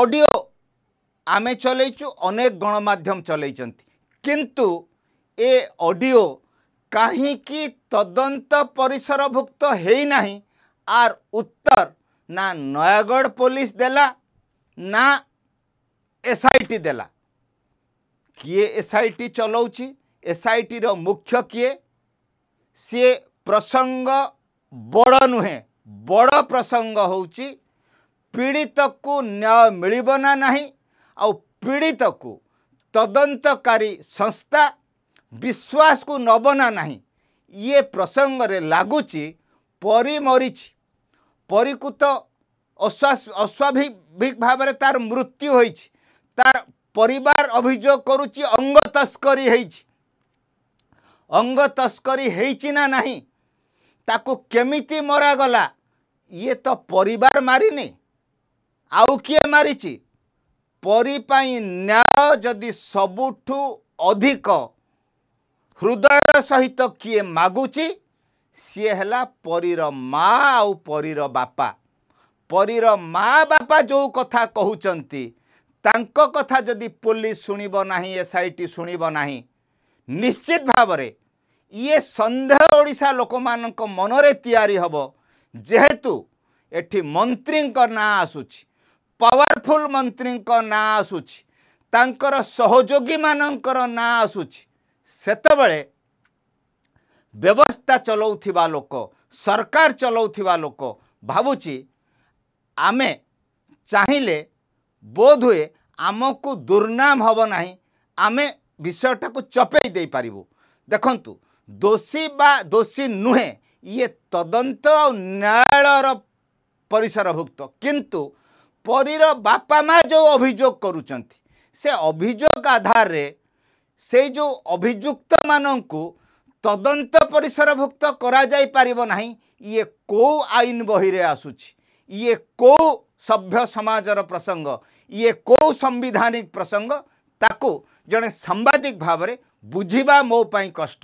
ଅଡ଼ିଓ ଆମେ ଚଲେଇଛୁ ଅନେକ ଗଣମାଧ୍ୟମ ଚଲେଇଛନ୍ତି କିନ୍ତୁ ଏ ଅଡ଼ିଓ କାହିଁକି ତଦନ୍ତ ପରିସରଭୁକ୍ତ ହେଇନାହିଁ ଆର୍ ଉତ୍ତର ନା ନୟାଗଡ଼ ପୋଲିସ ଦେଲା ନା ଏସ୍ଆଇଟି ଦେଲା କିଏ ଏସ୍ଆଇଟି ଚଲାଉଛି ଏସ୍ଆଇଟିର ମୁଖ୍ୟ କିଏ ସିଏ ପ୍ରସଙ୍ଗ ବଡ଼ ନୁହେଁ ବଡ଼ ପ୍ରସଙ୍ଗ ହେଉଛି ପୀଡ଼ିତକୁ ନ୍ୟାୟ ମିଳିବ ନା ନାହିଁ ଆଉ ପୀଡ଼ିତକୁ ତଦନ୍ତକାରୀ ସଂସ୍ଥା ବିଶ୍ୱାସକୁ ନେବ ନା ନାହିଁ ଇଏ ପ୍ରସଙ୍ଗରେ ଲାଗୁଛି ପରି ମରିଛି ପରିକୃତ ଅସ୍ୱାଭାବିକ ଭାବରେ ତା'ର ମୃତ୍ୟୁ ହୋଇଛି ତା'ର ପରିବାର ଅଭିଯୋଗ କରୁଛି ଅଙ୍ଗ ତସ୍କରୀ ହେଇଛି ଅଙ୍ଗ ତସ୍କରୀ ହେଇଛି ନା ନାହିଁ ତାକୁ କେମିତି ମରାଗଲା ଇଏ ତ ପରିବାର ମାରିନି ଆଉ କିଏ ମାରିଛି ପରି ପାଇଁ ନ୍ୟାୟ ଯଦି ସବୁଠୁ ଅଧିକ ହୃଦୟର ସହିତ କିଏ ମାଗୁଛି ସିଏ ହେଲା ପରୀର ମା ଆଉ ପରୀର ବାପା ପରୀର ମା ବାପା ଯେଉଁ କଥା କହୁଛନ୍ତି ତାଙ୍କ କଥା ଯଦି ପୋଲିସ ଶୁଣିବ ନାହିଁ ଏସ୍ ଆଇ ଟି ଶୁଣିବ ନାହିଁ ନିଶ୍ଚିତ ଭାବରେ ଇଏ ସନ୍ଦେହ ଓଡ଼ିଶା ଲୋକମାନଙ୍କ ମନରେ ତିଆରି ହେବ ଯେହେତୁ ଏଠି ମନ୍ତ୍ରୀଙ୍କ ନାଁ ଆସୁଛି ପାୱାରଫୁଲ୍ ମନ୍ତ୍ରୀଙ୍କ ନାଁ ଆସୁଛି ତାଙ୍କର ସହଯୋଗୀମାନଙ୍କର ନାଁ ଆସୁଛି ସେତେବେଳେ ବ୍ୟବସ୍ଥା ଚଲାଉଥିବା ଲୋକ ସରକାର ଚଲାଉଥିବା ଲୋକ ଭାବୁଛି ଆମେ ଚାହିଁଲେ ବୋଧହୁଏ ଆମକୁ ଦୁର୍ନାମ ହେବ ନାହିଁ ଆମେ ବିଷୟଟାକୁ ଚପେଇ ଦେଇପାରିବୁ ଦେଖନ୍ତୁ ଦୋଷୀ ବା ଦୋଷୀ ନୁହେଁ ଇଏ ତଦନ୍ତ ଆଉ ନ୍ୟାୟାଳୟର ପରିସରଭୁକ୍ତ କିନ୍ତୁ ପରୀର ବାପା ମାଆ ଯେଉଁ ଅଭିଯୋଗ କରୁଛନ୍ତି ସେ ଅଭିଯୋଗ ଆଧାରରେ ସେଇ ଯେଉଁ ଅଭିଯୁକ୍ତମାନଙ୍କୁ ତଦନ୍ତ ପରିସରଭୁକ୍ତ କରାଯାଇପାରିବ ନାହିଁ ଇଏ କେଉଁ ଆଇନ ବହିରେ ଆସୁଛି ଇଏ କେଉଁ ସଭ୍ୟ ସମାଜର ପ୍ରସଙ୍ଗ ଇଏ କେଉଁ ସାମ୍ବିଧାନିକ ପ୍ରସଙ୍ଗ ତାକୁ ଜଣେ ସାମ୍ବାଦିକ ଭାବରେ ବୁଝିବା ମୋ ପାଇଁ କଷ୍ଟ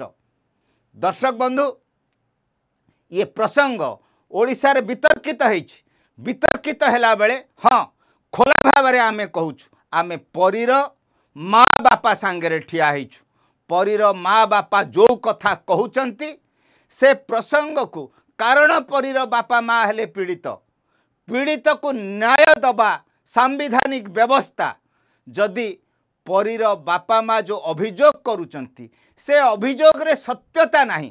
ଦର୍ଶକ ବନ୍ଧୁ ଇଏ ପ୍ରସଙ୍ଗ ଓଡ଼ିଶାରେ ବିତର୍କିତ ହେଇଛି ବିତର୍କିତ ହେଲାବେଳେ ହଁ ଖୋଲା ଭାବରେ ଆମେ କହୁଛୁ ଆମେ ପରୀର ମା ବାପା ସାଙ୍ଗରେ ଠିଆ ହେଇଛୁ ପରୀର ମା ବାପା ଯେଉଁ କଥା କହୁଛନ୍ତି ସେ ପ୍ରସଙ୍ଗକୁ କାରଣ ପରୀର ବାପା ମା ହେଲେ ପୀଡ଼ିତ ପୀଡ଼ିତକୁ ନ୍ୟାୟ ଦେବା ସାମ୍ବିଧାନିକ ବ୍ୟବସ୍ଥା ଯଦି ପରୀର ବାପା ମା ଯେଉଁ ଅଭିଯୋଗ କରୁଛନ୍ତି ସେ ଅଭିଯୋଗରେ ସତ୍ୟତା ନାହିଁ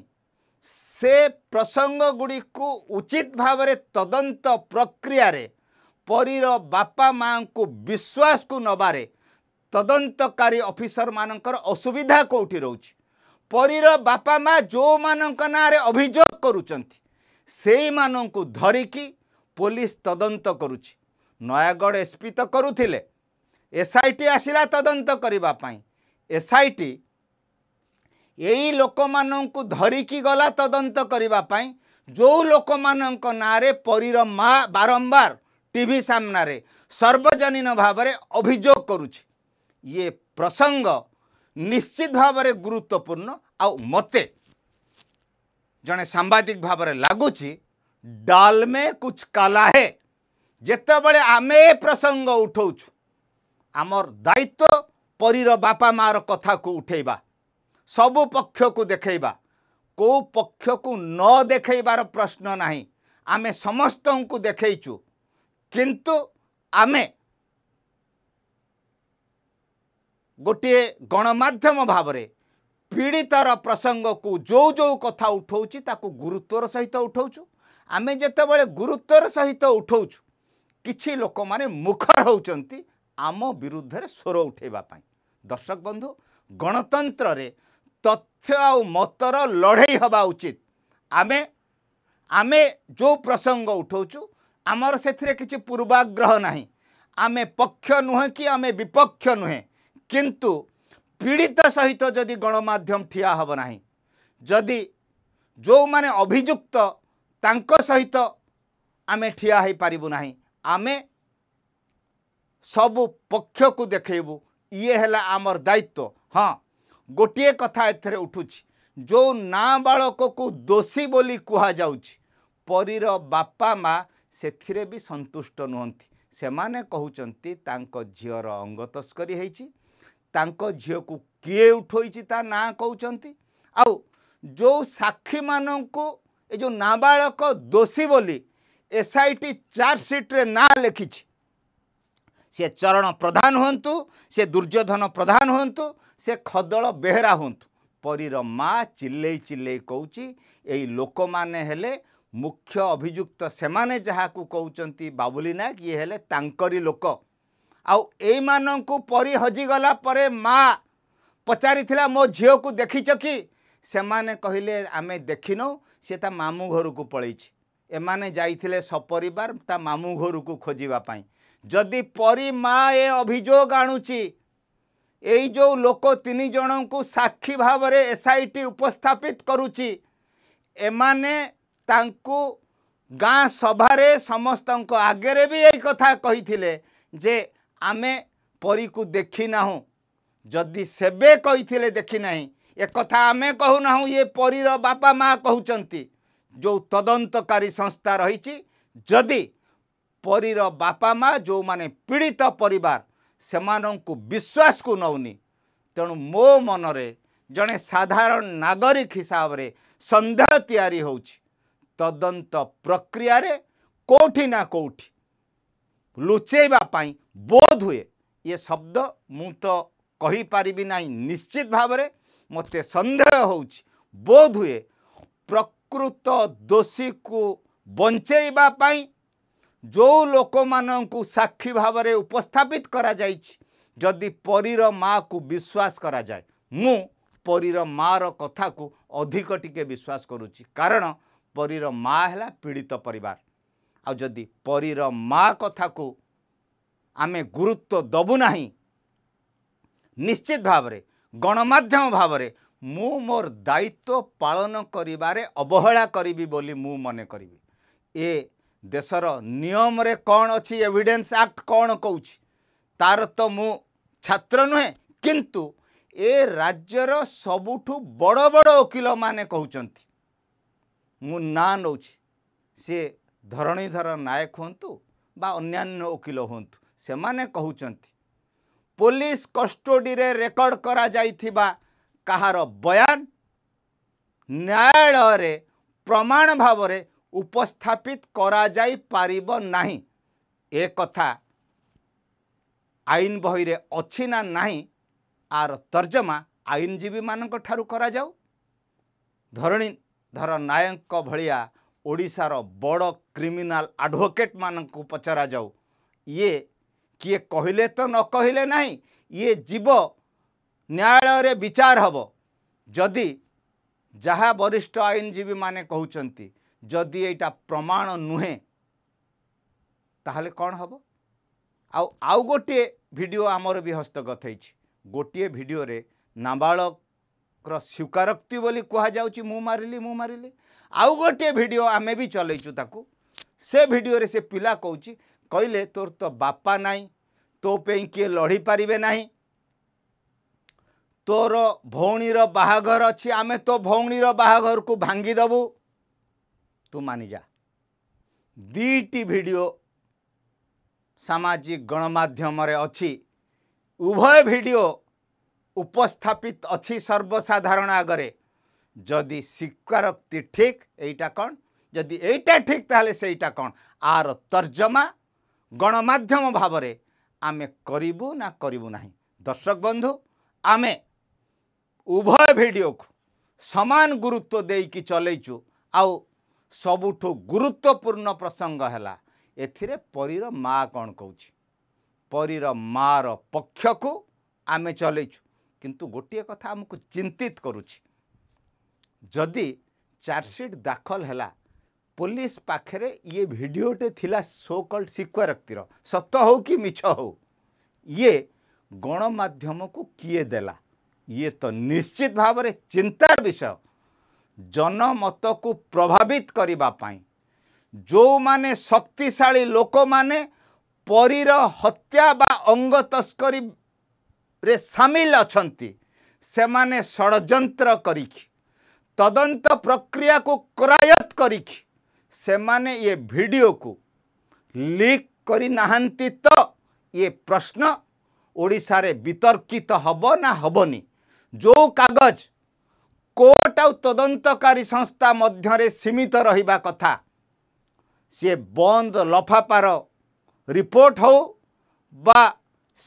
ସେ ପ୍ରସଙ୍ଗ ଗୁଡ଼ିକୁ ଉଚିତ ଭାବରେ ତଦନ୍ତ ପ୍ରକ୍ରିୟାରେ ପରୀର ବାପା ମାଆଙ୍କୁ ବିଶ୍ୱାସକୁ ନେବାରେ ତଦନ୍ତକାରୀ ଅଫିସରମାନଙ୍କର ଅସୁବିଧା କେଉଁଠି ରହୁଛି ପରୀର ବାପା ମାଆ ଯେଉଁମାନଙ୍କ ନାଁରେ ଅଭିଯୋଗ କରୁଛନ୍ତି ସେଇମାନଙ୍କୁ ଧରିକି ପୋଲିସ ତଦନ୍ତ କରୁଛି ନୟାଗଡ଼ ଏସ୍ପି ତ କରୁଥିଲେ ଏସ୍ଆଇଟି ଆସିଲା ତଦନ୍ତ କରିବା ପାଇଁ ଏସ୍ଆଇଟି ଏଇ ଲୋକମାନଙ୍କୁ ଧରିକି ଗଲା ତଦନ୍ତ କରିବା ପାଇଁ ଯେଉଁ ଲୋକମାନଙ୍କ ନାଁରେ ପରୀର ମାଆ ବାରମ୍ବାର ଟିଭି ସାମ୍ନାରେ ସର୍ବଜନୀନ ଭାବରେ ଅଭିଯୋଗ କରୁଛି ଇଏ ପ୍ରସଙ୍ଗ ନିଶ୍ଚିତ ଭାବରେ ଗୁରୁତ୍ୱପୂର୍ଣ୍ଣ ଆଉ ମୋତେ ଜଣେ ସାମ୍ବାଦିକ ଭାବରେ ଲାଗୁଛି ଡାଲମେ କୁଚ କାଲା ହେ ଯେତେବେଳେ ଆମେ ଏ ପ୍ରସଙ୍ଗ ଉଠଉଛୁ ଆମର ଦାୟିତ୍ୱ ପରୀର ବାପା ମାଆର କଥାକୁ ଉଠେଇବା ସବୁ ପକ୍ଷକୁ ଦେଖେଇବା କେଉଁ ପକ୍ଷକୁ ନ ଦେଖେଇବାର ପ୍ରଶ୍ନ ନାହିଁ ଆମେ ସମସ୍ତଙ୍କୁ ଦେଖେଇଛୁ କିନ୍ତୁ ଆମେ ଗୋଟିଏ ଗଣମାଧ୍ୟମ ଭାବରେ ପୀଡ଼ିତର ପ୍ରସଙ୍ଗକୁ ଯେଉଁ ଯେଉଁ କଥା ଉଠାଉଛି ତାକୁ ଗୁରୁତ୍ୱର ସହିତ ଉଠାଉଛୁ ଆମେ ଯେତେବେଳେ ଗୁରୁତ୍ୱର ସହିତ ଉଠାଉଛୁ କିଛି ଲୋକମାନେ ମୁଖର ହେଉଛନ୍ତି ଆମ ବିରୁଦ୍ଧରେ ସ୍ୱର ଉଠାଇବା ପାଇଁ ଦର୍ଶକ ବନ୍ଧୁ ଗଣତନ୍ତ୍ରରେ ତଥ୍ୟ ଆଉ ମତର ଲଢ଼େଇ ହେବା ଉଚିତ ଆମେ ଆମେ ଯେଉଁ ପ୍ରସଙ୍ଗ ଉଠାଉଛୁ ଆମର ସେଥିରେ କିଛି ପୂର୍ବାଗ୍ରହ ନାହିଁ ଆମେ ପକ୍ଷ ନୁହେଁ କି ଆମେ ବିପକ୍ଷ ନୁହେଁ କିନ୍ତୁ ପୀଡ଼ିତ ସହିତ ଯଦି ଗଣମାଧ୍ୟମ ଠିଆ ହେବ ନାହିଁ ଯଦି ଯେଉଁମାନେ ଅଭିଯୁକ୍ତ ତାଙ୍କ ସହିତ ଆମେ ଠିଆ ହୋଇପାରିବୁ ନାହିଁ ଆମେ ସବୁ ପକ୍ଷକୁ ଦେଖେଇବୁ ଇଏ ହେଲା ଆମର ଦାୟିତ୍ୱ ହଁ ଗୋଟିଏ କଥା ଏଥିରେ ଉଠୁଛି ଯେଉଁ ନାବାଳକକୁ ଦୋଷୀ ବୋଲି କୁହାଯାଉଛି ପରୀର ବାପା ମା' ସେଥିରେ ବି ସନ୍ତୁଷ୍ଟ ନୁହନ୍ତି ସେମାନେ କହୁଛନ୍ତି ତାଙ୍କ ଝିଅର ଅଙ୍ଗ ତସ୍କରୀ ହେଇଛି ତାଙ୍କ ଝିଅକୁ କିଏ ଉଠୋଇଛି ତା ନାଁ କହୁଛନ୍ତି ଆଉ ଯେଉଁ ସାକ୍ଷୀମାନଙ୍କୁ ଏ ଯେଉଁ ନାବାଳକ ଦୋଷୀ ବୋଲି ଏସ୍ ଆଇ ଏସ୍ଆଇଟି ଚାର୍ଜସିଟ୍ରେ ନାଁ ଲେଖିଛି ସେ ଚରଣ ପ୍ରଧାନ ହୁଅନ୍ତୁ ସେ ଦୁର୍ଯ୍ୟୋଧନ ପ୍ରଧାନ ହୁଅନ୍ତୁ ସେ ଖଦଳ ବେହେରା ହୁଅନ୍ତୁ ପରୀର ମା ଚିଲେଇ ଚିଲେଇ କହୁଛି ଏଇ ଲୋକମାନେ ହେଲେ ମୁଖ୍ୟ ଅଭିଯୁକ୍ତ ସେମାନେ ଯାହାକୁ କହୁଛନ୍ତି ବାବୁଲି ନାୟକ ଇଏ ହେଲେ ତାଙ୍କରି ଲୋକ ଆଉ ଏଇମାନଙ୍କୁ ପରି ହଜିଗଲା ପରେ ମା ପଚାରିଥିଲା ମୋ ଝିଅକୁ ଦେଖିଛ କି ସେମାନେ କହିଲେ ଆମେ ଦେଖିନୁ ସେ ତା ମାମୁଁ ଘରକୁ ପଳେଇଛି ଏମାନେ ଯାଇଥିଲେ ସପରିବାର ତା ମାମୁଁ ଘରକୁ ଖୋଜିବା ପାଇଁ ଯଦି ପରି ମା ଏ ଅଭିଯୋଗ ଆଣୁଛି ଏଇ ଯେଉଁ ଲୋକ ତିନି ଜଣଙ୍କୁ ସାକ୍ଷୀ ଭାବରେ ଏସ୍ ଆଇ ଟି ଉପସ୍ଥାପିତ କରୁଛି ଏମାନେ ତାଙ୍କୁ ଗାଁ ସଭାରେ ସମସ୍ତଙ୍କ ଆଗରେ ବି ଏଇ କଥା କହିଥିଲେ ଯେ ଆମେ ପରିକୁ ଦେଖିନାହୁଁ ଯଦି ସେବେ କହିଥିଲେ ଦେଖିନାହିଁ ଏକଥା ଆମେ କହୁନାହୁଁ ଇଏ ପରୀର ବାପା ମା' କହୁଛନ୍ତି ଯେଉଁ ତଦନ୍ତକାରୀ ସଂସ୍ଥା ରହିଛି ଯଦି ପରୀର ବାପା ମା' ଯେଉଁମାନେ ପୀଡ଼ିତ ପରିବାର ସେମାନଙ୍କୁ ବିଶ୍ୱାସକୁ ନେଉନି ତେଣୁ ମୋ ମନରେ ଜଣେ ସାଧାରଣ ନାଗରିକ ହିସାବରେ ସନ୍ଦେହ ତିଆରି ହେଉଛି ତଦନ୍ତ ପ୍ରକ୍ରିୟାରେ କେଉଁଠି ନା କେଉଁଠି ଲୁଚେଇବା ପାଇଁ ବୋଧ ହୁଏ ଇଏ ଶବ୍ଦ ମୁଁ ତ କହିପାରିବି ନାହିଁ ନିଶ୍ଚିତ ଭାବରେ ମୋତେ ସନ୍ଦେହ ହେଉଛି ବୋଧ ହୁଏ ପ୍ରକୃତ ଦୋଷୀକୁ ବଞ୍ଚେଇବା ପାଇଁ ଯେଉଁ ଲୋକମାନଙ୍କୁ ସାକ୍ଷୀ ଭାବରେ ଉପସ୍ଥାପିତ କରାଯାଇଛି ଯଦି ପରୀର ମା'କୁ ବିଶ୍ୱାସ କରାଯାଏ ମୁଁ ପରୀର ମା'ର କଥାକୁ ଅଧିକ ଟିକେ ବିଶ୍ୱାସ କରୁଛି କାରଣ ପରୀର ମା' ହେଲା ପୀଡ଼ିତ ପରିବାର ଆଉ ଯଦି ପରୀର ମା କଥାକୁ ଆମେ ଗୁରୁତ୍ୱ ଦେବୁ ନାହିଁ ନିଶ୍ଚିତ ଭାବରେ ଗଣମାଧ୍ୟମ ଭାବରେ ମୁଁ ମୋର ଦାୟିତ୍ୱ ପାଳନ କରିବାରେ ଅବହେଳା କରିବି ବୋଲି ମୁଁ ମନେ କରିବି ଏ ଦେଶର ନିୟମରେ କ'ଣ ଅଛି ଏଭିଡ଼େନ୍ସ ଆକ୍ଟ କ'ଣ କହୁଛି ତା'ର ତ ମୁଁ ଛାତ୍ର ନୁହେଁ କିନ୍ତୁ ଏ ରାଜ୍ୟର ସବୁଠୁ ବଡ଼ ବଡ଼ ଓକିଲମାନେ କହୁଛନ୍ତି ମୁଁ ନାଁ ନେଉଛି ସିଏ ଧରଣୀଧର ନାୟକ ହୁଅନ୍ତୁ ବା ଅନ୍ୟାନ୍ୟ ଓକିଲ ହୁଅନ୍ତୁ ସେମାନେ କହୁଛନ୍ତି ପୋଲିସ କଷ୍ଟୋଡ଼ିରେ ରେକର୍ଡ଼ କରାଯାଇଥିବା କାହାର ବୟାନ ନ୍ୟାୟାଳୟରେ ପ୍ରମାଣ ଭାବରେ ଉପସ୍ଥାପିତ କରାଯାଇପାରିବ ନାହିଁ ଏ କଥା ଆଇନ ବହିରେ ଅଛି ନା ନାହିଁ ଆର ତର୍ଜମା ଆଇନଜୀବୀମାନଙ୍କ ଠାରୁ କରାଯାଉ ଧରଣୀଧର ନାୟକଙ୍କ ଭଳିଆ ଓଡ଼ିଶାର ବଡ଼ କ୍ରିମିନାଲ ଆଡ଼ଭୋକେଟ୍ମାନଙ୍କୁ ପଚରାଯାଉ ଇଏ କିଏ କହିଲେ ତ ନ କହିଲେ ନାହିଁ ଇଏ ଯିବ ନ୍ୟାୟାଳୟରେ ବିଚାର ହେବ ଯଦି ଯାହା ବରିଷ୍ଠ ଆଇନଜୀବୀମାନେ କହୁଛନ୍ତି ଯଦି ଏଇଟା ପ୍ରମାଣ ନୁହେଁ ତାହେଲେ କ'ଣ ହେବ ଆଉ ଆଉ ଗୋଟିଏ ଭିଡ଼ିଓ ଆମର ବି ହସ୍ତଗତ ହେଇଛି ଗୋଟିଏ ଭିଡ଼ିଓରେ ନାବାଳକର ସ୍ୱୀକାରୋକ୍ତି ବୋଲି କୁହାଯାଉଛି ମୁଁ ମାରିଲି ମୁଁ ମାରିଲି ଆଉ ଗୋଟିଏ ଭିଡ଼ିଓ ଆମେ ବି ଚଲେଇଛୁ ତାକୁ ସେ ଭିଡ଼ିଓରେ ସେ ପିଲା କହୁଛି କହିଲେ ତୋର ତ ବାପା ନାହିଁ ତୋ ପାଇଁ କିଏ ଲଢ଼ି ପାରିବେ ନାହିଁ ତୋର ଭଉଣୀର ବାହାଘର ଅଛି ଆମେ ତୋ ଭଉଣୀର ବାହାଘରକୁ ଭାଙ୍ଗିଦେବୁ ତୁ ମାନିଯା ଦୁଇଟି ଭିଡ଼ିଓ ସାମାଜିକ ଗଣମାଧ୍ୟମରେ ଅଛି ଉଭୟ ଭିଡ଼ିଓ ଉପସ୍ଥାପିତ ଅଛି ସର୍ବସାଧାରଣ ଆଗରେ ଯଦି ସ୍ୱୀକାରୋକ୍ତି ଠିକ୍ ଏଇଟା କ'ଣ ଯଦି ଏଇଟା ଠିକ୍ ତାହେଲେ ସେଇଟା କ'ଣ ଆର ତର୍ଜମା ଗଣମାଧ୍ୟମ ଭାବରେ ଆମେ କରିବୁ ନା କରିବୁ ନାହିଁ ଦର୍ଶକ ବନ୍ଧୁ ଆମେ ଉଭୟ ଭିଡ଼ିଓକୁ ସମାନ ଗୁରୁତ୍ୱ ଦେଇକି ଚଲେଇଛୁ ଆଉ ସବୁଠୁ ଗୁରୁତ୍ୱପୂର୍ଣ୍ଣ ପ୍ରସଙ୍ଗ ହେଲା ଏଥିରେ ପରୀର ମା' କ'ଣ କହୁଛି ପରୀର ମାଆର ପକ୍ଷକୁ ଆମେ ଚଲେଇଛୁ କିନ୍ତୁ ଗୋଟିଏ କଥା ଆମକୁ ଚିନ୍ତିତ କରୁଛି ଯଦି ଚାର୍ଜସିଟ୍ ଦାଖଲ ହେଲା ପୋଲିସ ପାଖରେ ଇଏ ଭିଡ଼ିଓଟେ ଥିଲା ସୋ ସୋକଲ୍ଡ ସ୍ୱୀକାରୋକ୍ତିର ସତ ହଉ କି ମିଛ ହଉ ଇଏ ଗଣମାଧ୍ୟମକୁ କିଏ ଦେଲା ଇଏ ତ ନିଶ୍ଚିତ ଭାବରେ ଚିନ୍ତାର ବିଷୟ ଜନମତକୁ ପ୍ରଭାବିତ କରିବା ପାଇଁ ଯେଉଁମାନେ ଶକ୍ତିଶାଳୀ ଲୋକମାନେ ପରୀର ହତ୍ୟା ବା ଅଙ୍ଗ ତସ୍କରୀରେ ସାମିଲ ଅଛନ୍ତି ସେମାନେ ଷଡ଼ଯନ୍ତ୍ର କରିକି তদন্ত প্রক্রিয়াকু করায়ত করিকি সেমানে ইয়ে ভিডিওকু লিক করি নাহান্তি তো ইয়ে প্রশ্ন ওড়িশারে বিতর্কিত হব না হবনি যে কাগজ কোর্ট আউ তদন্তকারী সংস্থা মধ্যে সীমিত রহবা কথা সি বন্দ লফাপার রিপোর্ট হো বা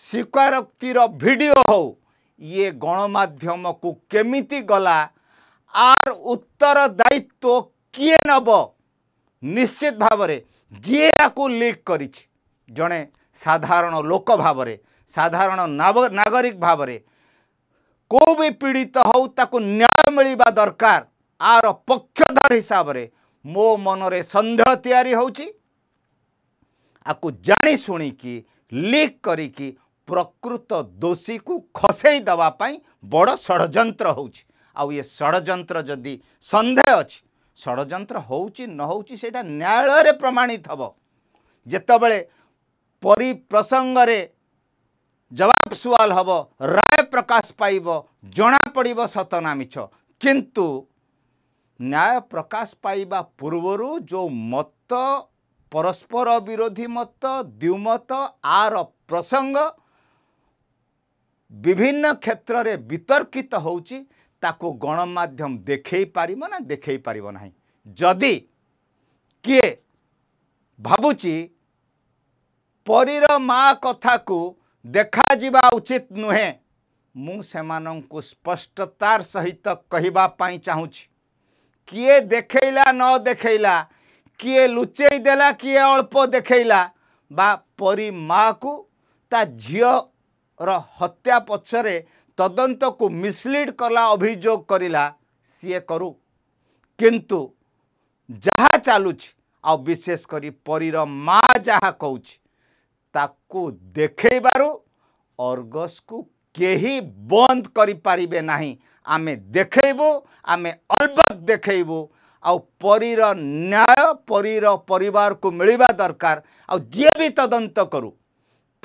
স্বীকারোক্তির ভিডিও হো ইয়ে গণমাধ্যমকু কেমিতি গলা ଆର୍ ଉତ୍ତର ଦାୟିତ୍ୱ କିଏ ନେବ ନିଶ୍ଚିତ ଭାବରେ ଯିଏ ଆକୁ ଲିକ୍ କରିଛି ଜଣେ ସାଧାରଣ ଲୋକ ଭାବରେ ସାଧାରଣ ନାଗରିକ ଭାବରେ କେଉଁ ବି ପୀଡ଼ିତ ହେଉ ତାକୁ ନ୍ୟାୟ ମିଳିବା ଦରକାର ଆର ପକ୍ଷଧର ହିସାବରେ ମୋ ମନରେ ସନ୍ଦେହ ତିଆରି ହେଉଛି ଆକୁ ଜାଣିଶୁଣିକି ଲିକ୍ କରିକି ପ୍ରକୃତ ଦୋଷୀକୁ ଖସେଇ ଦେବା ପାଇଁ ବଡ଼ ଷଡ଼ଯନ୍ତ୍ର ହେଉଛି ଆଉ ଇଏ ଷଡ଼ଯନ୍ତ୍ର ଯଦି ସନ୍ଦେହ ଅଛି ଷଡ଼ଯନ୍ତ୍ର ହେଉଛି ନ ହେଉଛି ସେଇଟା ନ୍ୟାୟାଳୟରେ ପ୍ରମାଣିତ ହେବ ଯେତେବେଳେ ପରିପ୍ରସଙ୍ଗରେ ଜବାବ ସୁଆଲ ହେବ ରାୟ ପ୍ରକାଶ ପାଇବ ଜଣାପଡ଼ିବ ସତ ନା ମିଛ କିନ୍ତୁ ନ୍ୟାୟ ପ୍ରକାଶ ପାଇବା ପୂର୍ବରୁ ଯେଉଁ ମତ ପରସ୍ପର ବିରୋଧୀ ମତ ଦ୍ୟୁମତ ଆର ପ୍ରସଙ୍ଗ ବିଭିନ୍ନ କ୍ଷେତ୍ରରେ ବିତର୍କିତ ହେଉଛି ତାକୁ ଗଣମାଧ୍ୟମ ଦେଖେଇ ପାରିବ ନା ଦେଖେଇ ପାରିବ ନାହିଁ ଯଦି କିଏ ଭାବୁଛି ପରୀର ମା କଥାକୁ ଦେଖାଯିବା ଉଚିତ ନୁହେଁ ମୁଁ ସେମାନଙ୍କୁ ସ୍ପଷ୍ଟତାର ସହିତ କହିବା ପାଇଁ ଚାହୁଁଛି କିଏ ଦେଖେଇଲା ନ ଦେଖେଇଲା କିଏ ଲୁଚେଇ ଦେଲା କିଏ ଅଳ୍ପ ଦେଖେଇଲା ବା ପରୀ ମାଆକୁ ତା ଝିଅର ହତ୍ୟା ପଛରେ ତଦନ୍ତକୁ ମିସ୍ଲିଡ୍ କଲା ଅଭିଯୋଗ କରିଲା ସିଏ କରୁ କିନ୍ତୁ ଯାହା ଚାଲୁଛି ଆଉ ବିଶେଷ କରି ପରୀର ମା ଯାହା କହୁଛି ତାକୁ ଦେଖେଇବାରୁ ଅର୍ଗସ୍କୁ କେହି ବନ୍ଦ କରିପାରିବେ ନାହିଁ ଆମେ ଦେଖେଇବୁ ଆମେ ଅଲବତ୍ ଦେଖେଇବୁ ଆଉ ପରୀର ନ୍ୟାୟ ପରୀର ପରିବାରକୁ ମିଳିବା ଦରକାର ଆଉ ଯିଏ ବି ତଦନ୍ତ କରୁ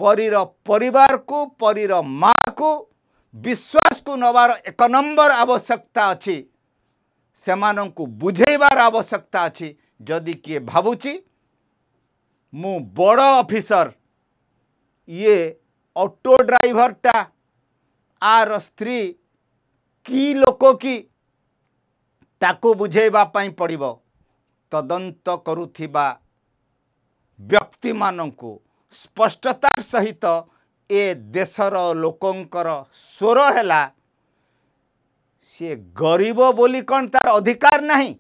ପରୀର ପରିବାରକୁ ପରୀର ମାଆକୁ ବିଶ୍ୱାସକୁ ନେବାର ଏକ ନମ୍ବର ଆବଶ୍ୟକତା ଅଛି ସେମାନଙ୍କୁ ବୁଝେଇବାର ଆବଶ୍ୟକତା ଅଛି ଯଦି କିଏ ଭାବୁଛି ମୁଁ ବଡ଼ ଅଫିସର ଇଏ ଅଟୋ ଡ୍ରାଇଭରଟା ଆର ସ୍ତ୍ରୀ କି ଲୋକ କି ତାକୁ ବୁଝେଇବା ପାଇଁ ପଡ଼ିବ ତଦନ୍ତ କରୁଥିବା ବ୍ୟକ୍ତିମାନଙ୍କୁ ସ୍ପଷ୍ଟତାର ସହିତ ଏ ଦେଶର ଲୋକଙ୍କର ସ୍ୱର ହେଲା ସିଏ ଗରିବ ବୋଲି କ'ଣ ତା'ର ଅଧିକାର ନାହିଁ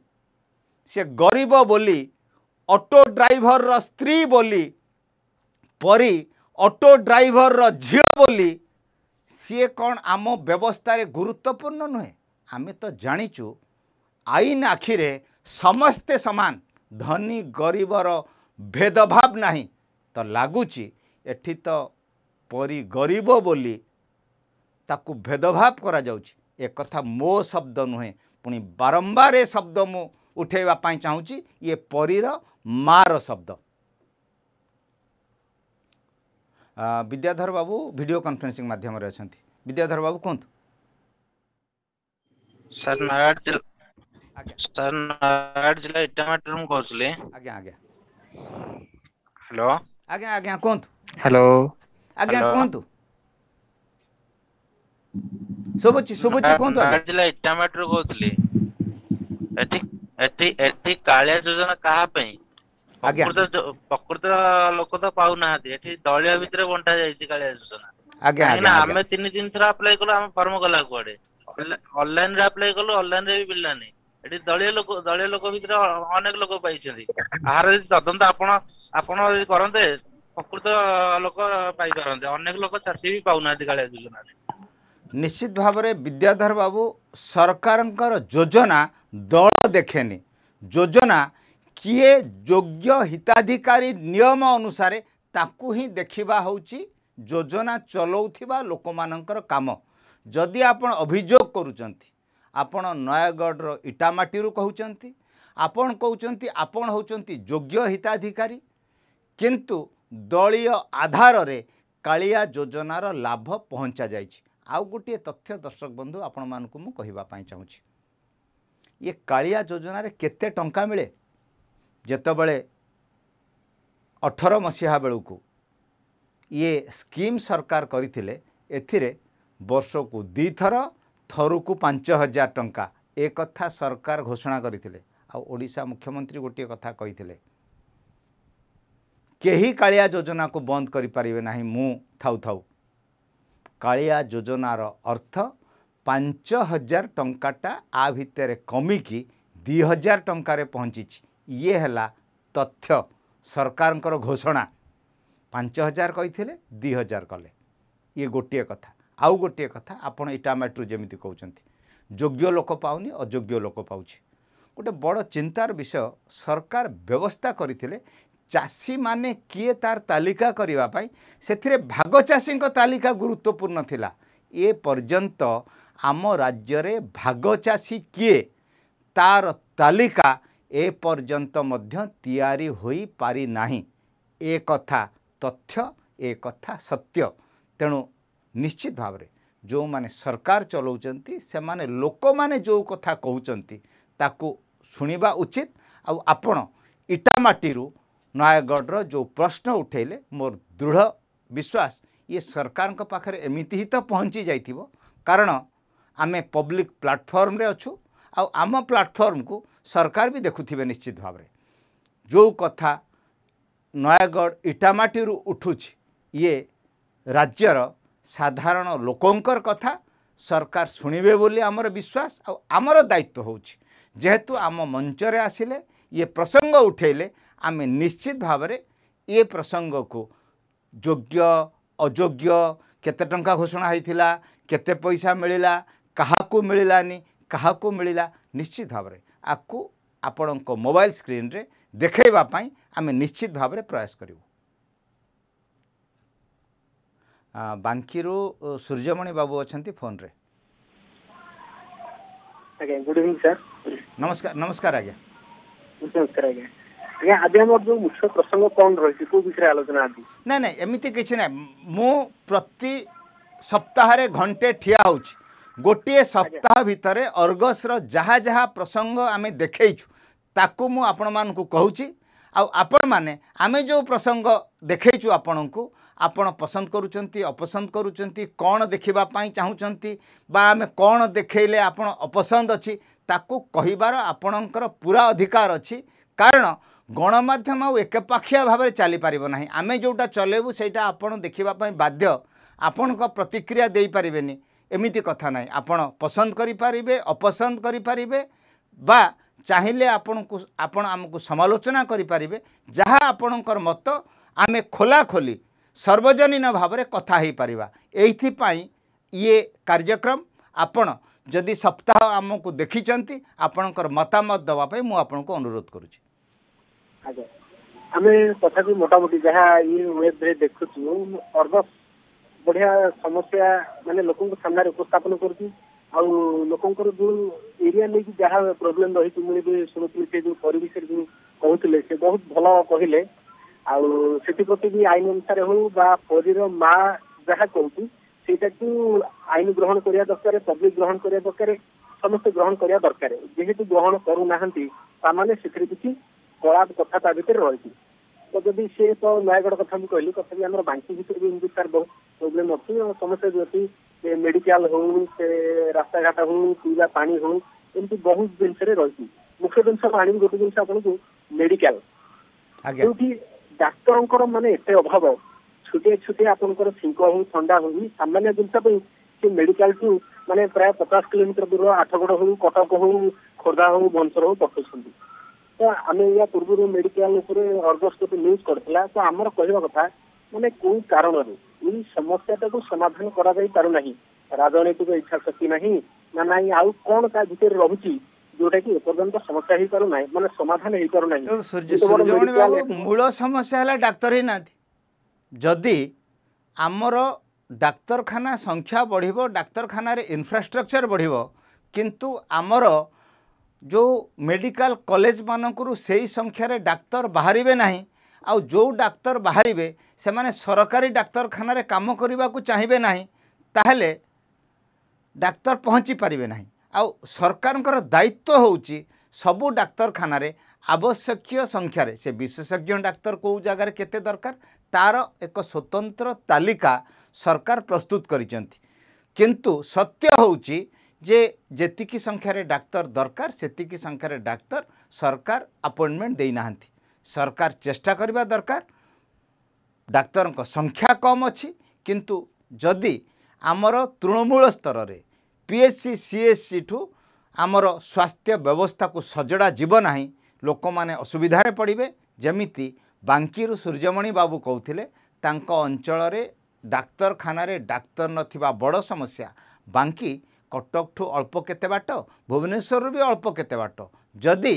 ସେ ଗରିବ ବୋଲି ଅଟୋ ଡ୍ରାଇଭରର ସ୍ତ୍ରୀ ବୋଲି ପରି ଅଟୋ ଡ୍ରାଇଭରର ଝିଅ ବୋଲି ସିଏ କ'ଣ ଆମ ବ୍ୟବସ୍ଥାରେ ଗୁରୁତ୍ୱପୂର୍ଣ୍ଣ ନୁହେଁ ଆମେ ତ ଜାଣିଛୁ ଆଇନ ଆଖିରେ ସମସ୍ତେ ସମାନ ଧନୀ ଗରିବର ଭେଦଭାବ ନାହିଁ ତ ଲାଗୁଛି ଏଠି ତ परी गरीब बोली ताकु भेदभाव करा जाउची एक कथा मो शब्द नुहे पुणी बारंबार ए शब्द मु उठेबा पई चाहूची ये परीर मार शब्द विद्याधर बाबू वीडियो कॉन्फ्रेंसिंग माध्यम रे अछंती विद्याधर बाबू कोंत सर नारायण जी सर नारायण जी ला टमाटर रूम कोसले आ गया आ गया हेलो आ गया आ गया कोंत हेलो ଆଜ୍ଞା କୁହନ୍ତୁ ଶୁଭୁଛି ଶୁଭୁଛି କୁହନ୍ତୁ ଜିଲ୍ଲା ଇଟାମାଟିରୁ କହୁଥିଲି ଏଠି ଏଠି ଏଠି କାଳିଆ ଯୋଜନା କାହା ପାଇଁ ଆଜ୍ଞା ପ୍ରକୃତ ଲୋକ ତ ପାଉନାହାନ୍ତି ଏଠି ଦଳୀୟ ଭିତରେ ବଣ୍ଟା ଯାଇଛି କାଳିଆ ଯୋଜନା ଆଜ୍ଞା ଆମେ ତିନି ତିନି ଥର ଆପ୍ଲାଏ କଲୁ ଆମ ଫର୍ମ ଗଲା କୁଆଡେ ଅନଲାଇନ ରେ ଆପ୍ଲାଏ କଲୁ ଅନଲାଇନ ରେ ବି ମିଳିଲାନି ଏଠି ଦଳୀୟ ଲୋକ ଦଳୀୟ ଲୋକ ଭିତରେ ଅନେକ ଲୋକ ପାଇଛନ୍ତି ଆହାର ଯଦି ତଦନ୍ତ ଆପଣ ଆପଣ ଯଦି କରନ୍ତେ ପ୍ରକୃତ ଲୋକ ପାଇପାରନ୍ତେ ଅନେକ ଲୋକ ଚାଷୀ ବି ପାଉନାହାନ୍ତି କାଳିଆ ଯୋଜନାରେ ନିଶ୍ଚିତ ଭାବରେ ବିଦ୍ୟାଧର ବାବୁ ସରକାରଙ୍କର ଯୋଜନା ଦଳ ଦେଖେନି ଯୋଜନା କିଏ ଯୋଗ୍ୟ ହିତାଧିକାରୀ ନିୟମ ଅନୁସାରେ ତାକୁ ହିଁ ଦେଖିବା ହେଉଛି ଯୋଜନା ଚଲାଉଥିବା ଲୋକମାନଙ୍କର କାମ ଯଦି ଆପଣ ଅଭିଯୋଗ କରୁଛନ୍ତି ଆପଣ ନୟାଗଡ଼ର ଇଟାମାଟିରୁ କହୁଛନ୍ତି ଆପଣ କହୁଛନ୍ତି ଆପଣ ହେଉଛନ୍ତି ଯୋଗ୍ୟ ହିତାଧିକାରୀ କିନ୍ତୁ ଦଳୀୟ ଆଧାରରେ କାଳିଆ ଯୋଜନାର ଲାଭ ପହଞ୍ଚା ଯାଇଛି ଆଉ ଗୋଟିଏ ତଥ୍ୟ ଦର୍ଶକ ବନ୍ଧୁ ଆପଣମାନଙ୍କୁ ମୁଁ କହିବା ପାଇଁ ଚାହୁଁଛି ଇଏ କାଳିଆ ଯୋଜନାରେ କେତେ ଟଙ୍କା ମିଳେ ଯେତେବେଳେ ଅଠର ମସିହା ବେଳକୁ ଇଏ ସ୍କିମ୍ ସରକାର କରିଥିଲେ ଏଥିରେ ବର୍ଷକୁ ଦୁଇଥର ଥର ଥରକୁ ପାଞ୍ଚ ହଜାର ଟଙ୍କା ଏ କଥା ସରକାର ଘୋଷଣା କରିଥିଲେ ଆଉ ଓଡ଼ିଶା ମୁଖ୍ୟମନ୍ତ୍ରୀ ଗୋଟିଏ କଥା କହିଥିଲେ କେହି କାଳିଆ ଯୋଜନାକୁ ବନ୍ଦ କରିପାରିବେ ନାହିଁ ମୁଁ ଥାଉ ଥାଉ କାଳିଆ ଯୋଜନାର ଅର୍ଥ ପାଞ୍ଚ ହଜାର ଟଙ୍କାଟା ଆ ଭିତରେ କମିକି ଦୁଇ ହଜାର ଟଙ୍କାରେ ପହଞ୍ଚିଛି ଇଏ ହେଲା ତଥ୍ୟ ସରକାରଙ୍କର ଘୋଷଣା ପାଞ୍ଚ ହଜାର କହିଥିଲେ ଦୁଇ ହଜାର କଲେ ଇଏ ଗୋଟିଏ କଥା ଆଉ ଗୋଟିଏ କଥା ଆପଣ ଇଟାମାଟ୍ରୁ ଯେମିତି କହୁଛନ୍ତି ଯୋଗ୍ୟ ଲୋକ ପାଉନି ଅଯୋଗ୍ୟ ଲୋକ ପାଉଛି ଗୋଟେ ବଡ଼ ଚିନ୍ତାର ବିଷୟ ସରକାର ବ୍ୟବସ୍ଥା କରିଥିଲେ ଚାଷୀମାନେ କିଏ ତାର ତାଲିକା କରିବା ପାଇଁ ସେଥିରେ ଭାଗ ଚାଷୀଙ୍କ ତାଲିକା ଗୁରୁତ୍ୱପୂର୍ଣ୍ଣ ଥିଲା ଏ ପର୍ଯ୍ୟନ୍ତ ଆମ ରାଜ୍ୟରେ ଭାଗ ଚାଷୀ କିଏ ତାର ତାଲିକା ଏ ପର୍ଯ୍ୟନ୍ତ ମଧ୍ୟ ତିଆରି ହୋଇପାରିନାହିଁ ଏ କଥା ତଥ୍ୟ ଏ କଥା ସତ୍ୟ ତେଣୁ ନିଶ୍ଚିତ ଭାବରେ ଯେଉଁମାନେ ସରକାର ଚଲାଉଛନ୍ତି ସେମାନେ ଲୋକମାନେ ଯେଉଁ କଥା କହୁଛନ୍ତି ତାକୁ ଶୁଣିବା ଉଚିତ ଆଉ ଆପଣ ଇଟାମାଟିରୁ नयगढ र जो प्रश्न उठैले मोर दृढ विश्वास ये इ सरकारको पाखेर एमिति त पहुँचिथ्यो कारण आमे पब्लिक प्लाटफर्म्रे अछु अम प्लाटफर्म सरकार भी देखुथे निश्चित भावना जो कथा नया इटामटी उठु राज्यर साधारण लोक कथा सरकार बोली आम विश्वास आउँ दायित्व हौ जेहेतु जे आम मञ्च आसि इ प्रसङ्ग उठैले आम निश्चित भाव ये प्रसंग को योग्य अजोग्य के टाँचा घोषणा होता केते पैसा मिलला क्या मिललानी क्या मिलला निश्चित भाव आपको आपण को मोबाइल स्क्रीन रे देखापी आम निश्चित भाव प्रयास कर बांकी सूर्यमणि बाबू अच्छा फोन रे गुड इवनिंग सर नमस्कार नमस्कार आज्ञा नमस्कार आज्ञा ଆଜ୍ଞା ଆଜି ଆମର ଯୋଉ ମୁଖ୍ୟ ପ୍ରସଙ୍ଗ କ'ଣ ରହିଛି କୋଉ ବିଷୟରେ ଆଲୋଚନା ଆଜି ନାଇଁ ନାଇଁ ଏମିତି କିଛି ନାହିଁ ମୁଁ ପ୍ରତି ସପ୍ତାହରେ ଘଣ୍ଟେ ଠିଆ ହେଉଛି ଗୋଟିଏ ସପ୍ତାହ ଭିତରେ ଅର୍ଗସ୍ର ଯାହା ଯାହା ପ୍ରସଙ୍ଗ ଆମେ ଦେଖେଇଛୁ ତାକୁ ମୁଁ ଆପଣମାନଙ୍କୁ କହୁଛି ଆଉ ଆପଣମାନେ ଆମେ ଯେଉଁ ପ୍ରସଙ୍ଗ ଦେଖେଇଛୁ ଆପଣଙ୍କୁ ଆପଣ ପସନ୍ଦ କରୁଛନ୍ତି ଅପସନ୍ଦ କରୁଛନ୍ତି କ'ଣ ଦେଖିବା ପାଇଁ ଚାହୁଁଛନ୍ତି ବା ଆମେ କ'ଣ ଦେଖେଇଲେ ଆପଣ ଅପସନ୍ଦ ଅଛି ତାକୁ କହିବାର ଆପଣଙ୍କର ପୁରା ଅଧିକାର ଅଛି କାରଣ ଗଣମାଧ୍ୟମ ଆଉ ଏକପାଖିଆ ଭାବରେ ଚାଲିପାରିବ ନାହିଁ ଆମେ ଯେଉଁଟା ଚଲେଇବୁ ସେଇଟା ଆପଣ ଦେଖିବା ପାଇଁ ବାଧ୍ୟ ଆପଣଙ୍କ ପ୍ରତିକ୍ରିୟା ଦେଇପାରିବେନି ଏମିତି କଥା ନାହିଁ ଆପଣ ପସନ୍ଦ କରିପାରିବେ ଅପସନ୍ଦ କରିପାରିବେ ବା ଚାହିଁଲେ ଆପଣଙ୍କୁ ଆପଣ ଆମକୁ ସମାଲୋଚନା କରିପାରିବେ ଯାହା ଆପଣଙ୍କର ମତ ଆମେ ଖୋଲାଖୋଲି ସର୍ବଜନୀନ ଭାବରେ କଥା ହୋଇପାରିବା ଏଇଥିପାଇଁ ଇଏ କାର୍ଯ୍ୟକ୍ରମ ଆପଣ ଯଦି ସପ୍ତାହ ଆମକୁ ଦେଖିଛନ୍ତି ଆପଣଙ୍କର ମତାମତ ଦେବା ପାଇଁ ମୁଁ ଆପଣଙ୍କୁ ଅନୁରୋଧ କରୁଛି ଆଜ୍ଞା ଆମେ ତଥାପି ମୋଟାମୋଟି ଯାହା ଇଏ ୱେବ୍ରେ ଦେଖୁଛୁ ଅର୍ଗସ ବଢିଆ ସମସ୍ୟା ମାନେ ଲୋକଙ୍କ ସାମ୍ନାରେ ଉପସ୍ଥାପନ କରୁଛି ଆଉ ଲୋକଙ୍କର ଯେଉଁ ଏରିଆ ନେଇକି ଯାହା ପ୍ରୋବ୍ଲେମ୍ ରହିଛି ମୁଁ ଏବେ ଶୁଣୁଥିଲି ସେ ଯେଉଁ ପରିବେଶରେ ଯେଉଁ କହୁଥିଲେ ସେ ବହୁତ ଭଲ କହିଲେ ଆଉ ସେଥିପ୍ରତି ବି ଆଇନ ଅନୁସାରେ ହଉ ବା ପରୀର ମା ଯାହା କହୁଛି ସେଇଟାକୁ ଆଇନ ଗ୍ରହଣ କରିବା ଦରକାର ପବ୍ଲିକ ଗ୍ରହଣ କରିବା ଦରକାର ସମସ୍ତେ ଗ୍ରହଣ କରିବା ଦରକାର ଯେହେତୁ ଗ୍ରହଣ କରୁନାହାନ୍ତି ତାମାନେ ସେଥିରେ କିଛି କଳା କଥା ତା ଭିତରେ ରହିଛି ତ ଯଦି ସେ ତ ନୟାଗଡ଼ କଥା ମୁଁ କହିଲି ତଥାପି ଆମର ବାଙ୍କି ଭିତରେ ବି ଏମିତି ତାର ବହୁତ ପ୍ରୋବ୍ଲେମ୍ ଅଛି ସମସ୍ତେ ଯଦି ମେଡିକାଲ ହଉ ସେ ରାସ୍ତାଘାଟ ହଉ ପିଇବା ପାଣି ହଉ ଏମିତି ବହୁତ ଜିନିଷରେ ରହିଛି ମୁଖ୍ୟ ଜିନିଷ ମୁଁ ଆଣିବି ଗୋଟେ ଜିନିଷ ଆପଣଙ୍କୁ ମେଡିକାଲ ଯେଉଁଠି ଡାକ୍ତରଙ୍କର ମାନେ ଏତେ ଅଭାବ ଛୋଟିଆ ଛୋଟିଆ ଆପଣଙ୍କର ଛିଙ୍କ ହଉ ଥଣ୍ଡା ହଉ ସାମାନ୍ୟ ଜିନିଷ ପାଇଁ ସେ ମେଡିକାଲ ମେଡିକାଲଠୁ ମାନେ ପ୍ରାୟ ପଚାଶ କିଲୋମିଟର ଦୂର ଆଠଗଡ଼ ହଉ କଟକ ହଉ ଖୋର୍ଦ୍ଧା ହଉ ଭୁବନେଶ୍ୱର ହଉ ପଠଉଛନ୍ତି ତ ଆମେ ଏହା ପୂର୍ବରୁ ମେଡିକାଲ ଉପରେ ଅର୍ଗସ୍କୋପି ନ୍ୟୁଜ୍ କରିଥିଲା ତ ଆମର କହିବା କଥା ମାନେ କୋଉ କାରଣରୁ ଏଇ ସମସ୍ୟାଟାକୁ ସମାଧାନ କରାଯାଇ ପାରୁନାହିଁ ରାଜନୈତିକ ଇଚ୍ଛା ଶକ୍ତି ନାହିଁ ନା ନାହିଁ ଆଉ କଣ ତା ଭିତରେ ରହୁଛି ଯୋଉଟାକି ଏପର୍ଯ୍ୟନ୍ତ ସମସ୍ୟା ହେଇପାରୁନାହିଁ ମାନେ ସମାଧାନ ହେଇପାରୁନାହିଁ ମୂଳ ସମସ୍ୟା ହେଲା ଡାକ୍ତର ହିଁ ନାହାନ୍ତି ଯଦି ଆମର ଡାକ୍ତରଖାନା ସଂଖ୍ୟା ବଢ଼ିବ ଡାକ୍ତରଖାନାରେ ଇନଫ୍ରାଷ୍ଟ୍ରକ୍ଚର ବଢ଼ିବ କିନ୍ତୁ ଆମର ଯେଉଁ ମେଡ଼ିକାଲ କଲେଜମାନଙ୍କରୁ ସେହି ସଂଖ୍ୟାରେ ଡାକ୍ତର ବାହାରିବେ ନାହିଁ ଆଉ ଯେଉଁ ଡାକ୍ତର ବାହାରିବେ ସେମାନେ ସରକାରୀ ଡାକ୍ତରଖାନାରେ କାମ କରିବାକୁ ଚାହିଁବେ ନାହିଁ ତାହେଲେ ଡାକ୍ତର ପହଞ୍ଚି ପାରିବେ ନାହିଁ ଆଉ ସରକାରଙ୍କର ଦାୟିତ୍ୱ ହେଉଛି ସବୁ ଡାକ୍ତରଖାନାରେ ଆବଶ୍ୟକୀୟ ସଂଖ୍ୟାରେ ସେ ବିଶେଷଜ୍ଞ ଡାକ୍ତର କେଉଁ ଜାଗାରେ କେତେ ଦରକାର ତା'ର ଏକ ସ୍ୱତନ୍ତ୍ର ତାଲିକା ସରକାର ପ୍ରସ୍ତୁତ କରିଛନ୍ତି କିନ୍ତୁ ସତ୍ୟ ହେଉଛି ଯେ ଯେତିକି ସଂଖ୍ୟାରେ ଡାକ୍ତର ଦରକାର ସେତିକି ସଂଖ୍ୟାରେ ଡାକ୍ତର ସରକାର ଆପଏଣ୍ଟମେଣ୍ଟ ଦେଇନାହାନ୍ତି ସରକାର ଚେଷ୍ଟା କରିବା ଦରକାର ଡାକ୍ତରଙ୍କ ସଂଖ୍ୟା କମ୍ ଅଛି କିନ୍ତୁ ଯଦି ଆମର ତୃଣମୂଳ ସ୍ତରରେ P S C C S C ଠୁ ଆମର ସ୍ୱାସ୍ଥ୍ୟ ବ୍ୟବସ୍ଥାକୁ ସଜଡ଼ା ଯିବ ନାହିଁ ଲୋକମାନେ ଅସୁବିଧାରେ ପଡ଼ିବେ ଯେମିତି ବାଙ୍କିରୁ ସୂର୍ଯ୍ୟମଣି ବାବୁ କହୁଥିଲେ ତାଙ୍କ ଅଞ୍ଚଳରେ ଡାକ୍ତରଖାନାରେ ଡାକ୍ତର ନଥିବା ବଡ଼ ସମସ୍ୟା ବାଙ୍କି କଟକଠୁ ଅଳ୍ପ କେତେ ବାଟ ଭୁବନେଶ୍ୱରରୁ ବି ଅଳ୍ପ କେତେ ବାଟ ଯଦି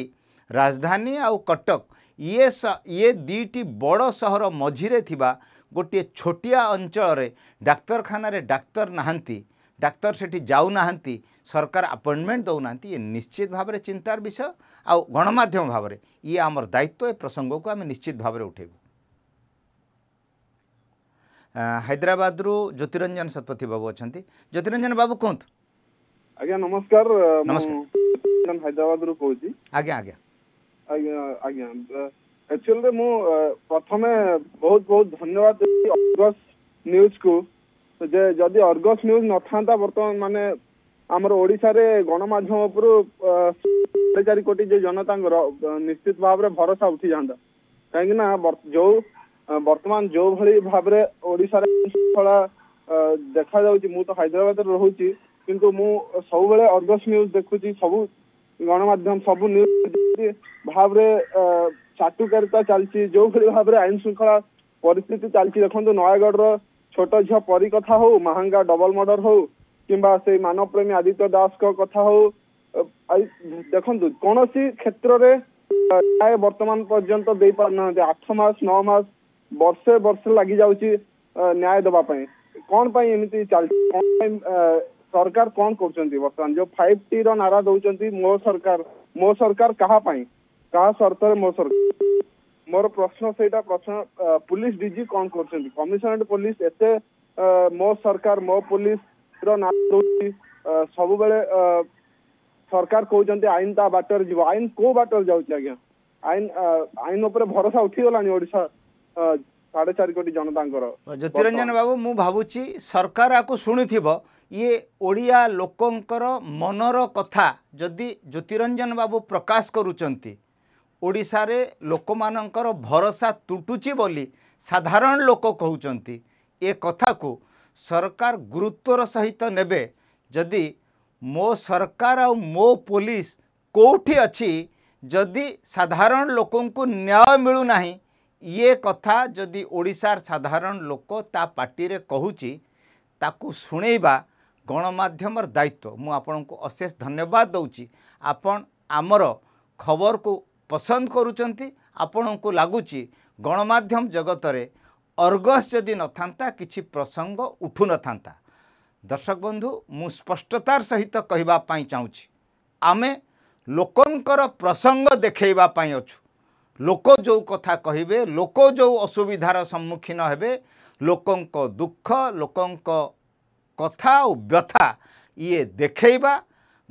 ରାଜଧାନୀ ଆଉ କଟକ ଇଏ ଇଏ ଦୁଇଟି ବଡ଼ ସହର ମଝିରେ ଥିବା ଗୋଟିଏ ଛୋଟିଆ ଅଞ୍ଚଳରେ ଡାକ୍ତରଖାନାରେ ଡାକ୍ତର ନାହାନ୍ତି ଡାକ୍ତର ସେଠି ଯାଉନାହାନ୍ତି ସରକାର ଆପଏଣ୍ଟମେଣ୍ଟ ଦେଉନାହାନ୍ତି ଇଏ ନିଶ୍ଚିତ ଭାବରେ ଚିନ୍ତାର ବିଷୟ ଆଉ ଗଣମାଧ୍ୟମ ଭାବରେ ଇଏ ଆମର ଦାୟିତ୍ୱ ଏ ପ୍ରସଙ୍ଗକୁ ଆମେ ନିଶ୍ଚିତ ଭାବରେ ଉଠେଇବୁ ହାଇଦ୍ରାବାଦରୁ ଜ୍ୟୋତିରଞ୍ଜନ ଶତପଥୀ ବାବୁ ଅଛନ୍ତି ଜ୍ୟୋତିରଞ୍ଜନ ବାବୁ କୁହନ୍ତୁ ଆଜ୍ଞା ନମସ୍କାର ମୁଁ ହାଇଦ୍ରାବାଦରୁ କହୁଛି ଆଜ୍ଞା ଆଜ୍ଞା ଆଜ୍ଞା ଆଜ୍ଞା ଆକ୍ଚୁଆଲିରେ ମୁଁ ପ୍ରଥମେ ବହୁତ ବହୁତ ଧନ୍ୟବାଦ ଦେବି ଅର୍ଗସ ନ୍ୟୁଜ୍କୁ ଯେ ଯଦି ଅର୍ଗସ ନ୍ୟୁଜ୍ ନଥାନ୍ତା ବର୍ତ୍ତମାନ ମାନେ ଆମର ଓଡ଼ିଶାରେ ଗଣମାଧ୍ୟମ ଉପରୁ ଚାରି କୋଟି ଯେ ଜନତାଙ୍କର ନିଶ୍ଚିତ ଭାବରେ ଭରସା ଉଠିଯାଆନ୍ତା କାହିଁକି ନା ଯୋଉ ବର୍ତ୍ତମାନ ଯୋଉଭଳି ଭାବରେ ଓଡ଼ିଶାରେ ଦେଖାଯାଉଛି ମୁଁ ତ ହାଇଦ୍ରାବାଦରେ ରହୁଛି କିନ୍ତୁ ମୁଁ ସବୁବେଳେ ଅର୍ଗସ ନ୍ୟୁଜ ଦେଖୁଛି ସବୁ ଗଣମାଧ୍ୟମ ସବୁ ନ୍ୟୁଜ ଭାବରେ ଚାଟୁକାରିତା ଚାଲିଛି ଯୋଉଭଳି ଭାବରେ ଆଇନ ଶୃଙ୍ଖଳା ପରିସ୍ଥିତି ଚାଲିଛି ଦେଖନ୍ତୁ ନୟାଗଡ ର ଛୋଟ ଝିଅ ପରୀ କଥା ହଉ ମାହାଙ୍ଗା ଡବଲ ମର୍ଡର ହଉ କିମ୍ବା ସେଇ ମାନବପ୍ରେମୀ ଆଦିତ୍ୟ ଦାସଙ୍କ କଥା ହଉ ଦେଖନ୍ତୁ କୌଣସି କ୍ଷେତ୍ରରେ ନ୍ୟାୟ ବର୍ତ୍ତମାନ ପର୍ଯ୍ୟନ୍ତ ଦେଇ ପାରୁନାହାନ୍ତି ଆଠ ମାସ ନଅ ମାସ ବର୍ଷେ ବର୍ଷେ ଲାଗିଯାଉଛି ନ୍ୟାୟ ଦବା ପାଇଁ କ'ଣ ପାଇଁ ଏମିତି ଚାଲିଛି କ'ଣ ପାଇଁ ସରକାର କ'ଣ କରୁଛନ୍ତି ବର୍ତ୍ତମାନ ଯୋଉ ଫାଇଭ ଟି ର ନାରା ଦଉଛନ୍ତି ମୋ ସରକାର ମୋ ସରକାର କାହା ପାଇଁ କାହା ସର୍ତ୍ତରେ ମୋ ସରକାର ମୋର ପ୍ରଶ୍ନ ସେଇଟା ପ୍ରଶ୍ନ ପୁଲିସ ଡିଜି କ'ଣ କରୁଛନ୍ତି କମିଶନରେଟ୍ ପୁଲିସ ଏତେ ମୋ ସରକାର ମୋ ପୁଲିସ ର ନାଁ ଦଉଛି ସବୁବେଳେ ସରକାର କହୁଛନ୍ତି ଆଇନ ତା ବାଟରେ ଯିବ ଆଇନ କୋଉ ବାଟରେ ଯାଉଛି ଆଜ୍ଞା ଆଇନ ଆଇନ ଉପରେ ଭରସା ଉଠିଗଲାଣି ଓଡ଼ିଶା ସାଢେ ଚାରି କୋଟି ଜନତାଙ୍କର ଜ୍ୟୋତିରଞ୍ଜନ ବାବୁ ମୁଁ ଭାବୁଛି ସରକାର ଆକୁ ଶୁଣିଥିବ ଇଏ ଓଡ଼ିଆ ଲୋକଙ୍କର ମନର କଥା ଯଦି ଜ୍ୟୋତିରଞ୍ଜନ ବାବୁ ପ୍ରକାଶ କରୁଛନ୍ତି ଓଡ଼ିଶାରେ ଲୋକମାନଙ୍କର ଭରସା ତୁଟୁଛି ବୋଲି ସାଧାରଣ ଲୋକ କହୁଛନ୍ତି ଏ କଥାକୁ ସରକାର ଗୁରୁତ୍ୱର ସହିତ ନେବେ ଯଦି ମୋ ସରକାର ଆଉ ମୋ ପୋଲିସ କେଉଁଠି ଅଛି ଯଦି ସାଧାରଣ ଲୋକଙ୍କୁ ନ୍ୟାୟ ମିଳୁନାହିଁ ଇଏ କଥା ଯଦି ଓଡ଼ିଶାର ସାଧାରଣ ଲୋକ ତା ପାଟିରେ କହୁଛି ତାକୁ ଶୁଣେଇବା ଗଣମାଧ୍ୟମର ଦାୟିତ୍ୱ ମୁଁ ଆପଣଙ୍କୁ ଅଶେଷ ଧନ୍ୟବାଦ ଦେଉଛି ଆପଣ ଆମର ଖବରକୁ ପସନ୍ଦ କରୁଛନ୍ତି ଆପଣଙ୍କୁ ଲାଗୁଛି ଗଣମାଧ୍ୟମ ଜଗତରେ ଅର୍ଗସ୍ ଯଦି ନଥାନ୍ତା କିଛି ପ୍ରସଙ୍ଗ ଉଠୁନଥାନ୍ତା ଦର୍ଶକ ବନ୍ଧୁ ମୁଁ ସ୍ପଷ୍ଟତାର ସହିତ କହିବା ପାଇଁ ଚାହୁଁଛି ଆମେ ଲୋକଙ୍କର ପ୍ରସଙ୍ଗ ଦେଖେଇବା ପାଇଁ ଅଛୁ ଲୋକ ଯେଉଁ କଥା କହିବେ ଲୋକ ଯେଉଁ ଅସୁବିଧାର ସମ୍ମୁଖୀନ ହେବେ ଲୋକଙ୍କ ଦୁଃଖ ଲୋକଙ୍କ কথা ଆଉ ବ୍ୟଥା ଇଏ ଦେଖେଇବା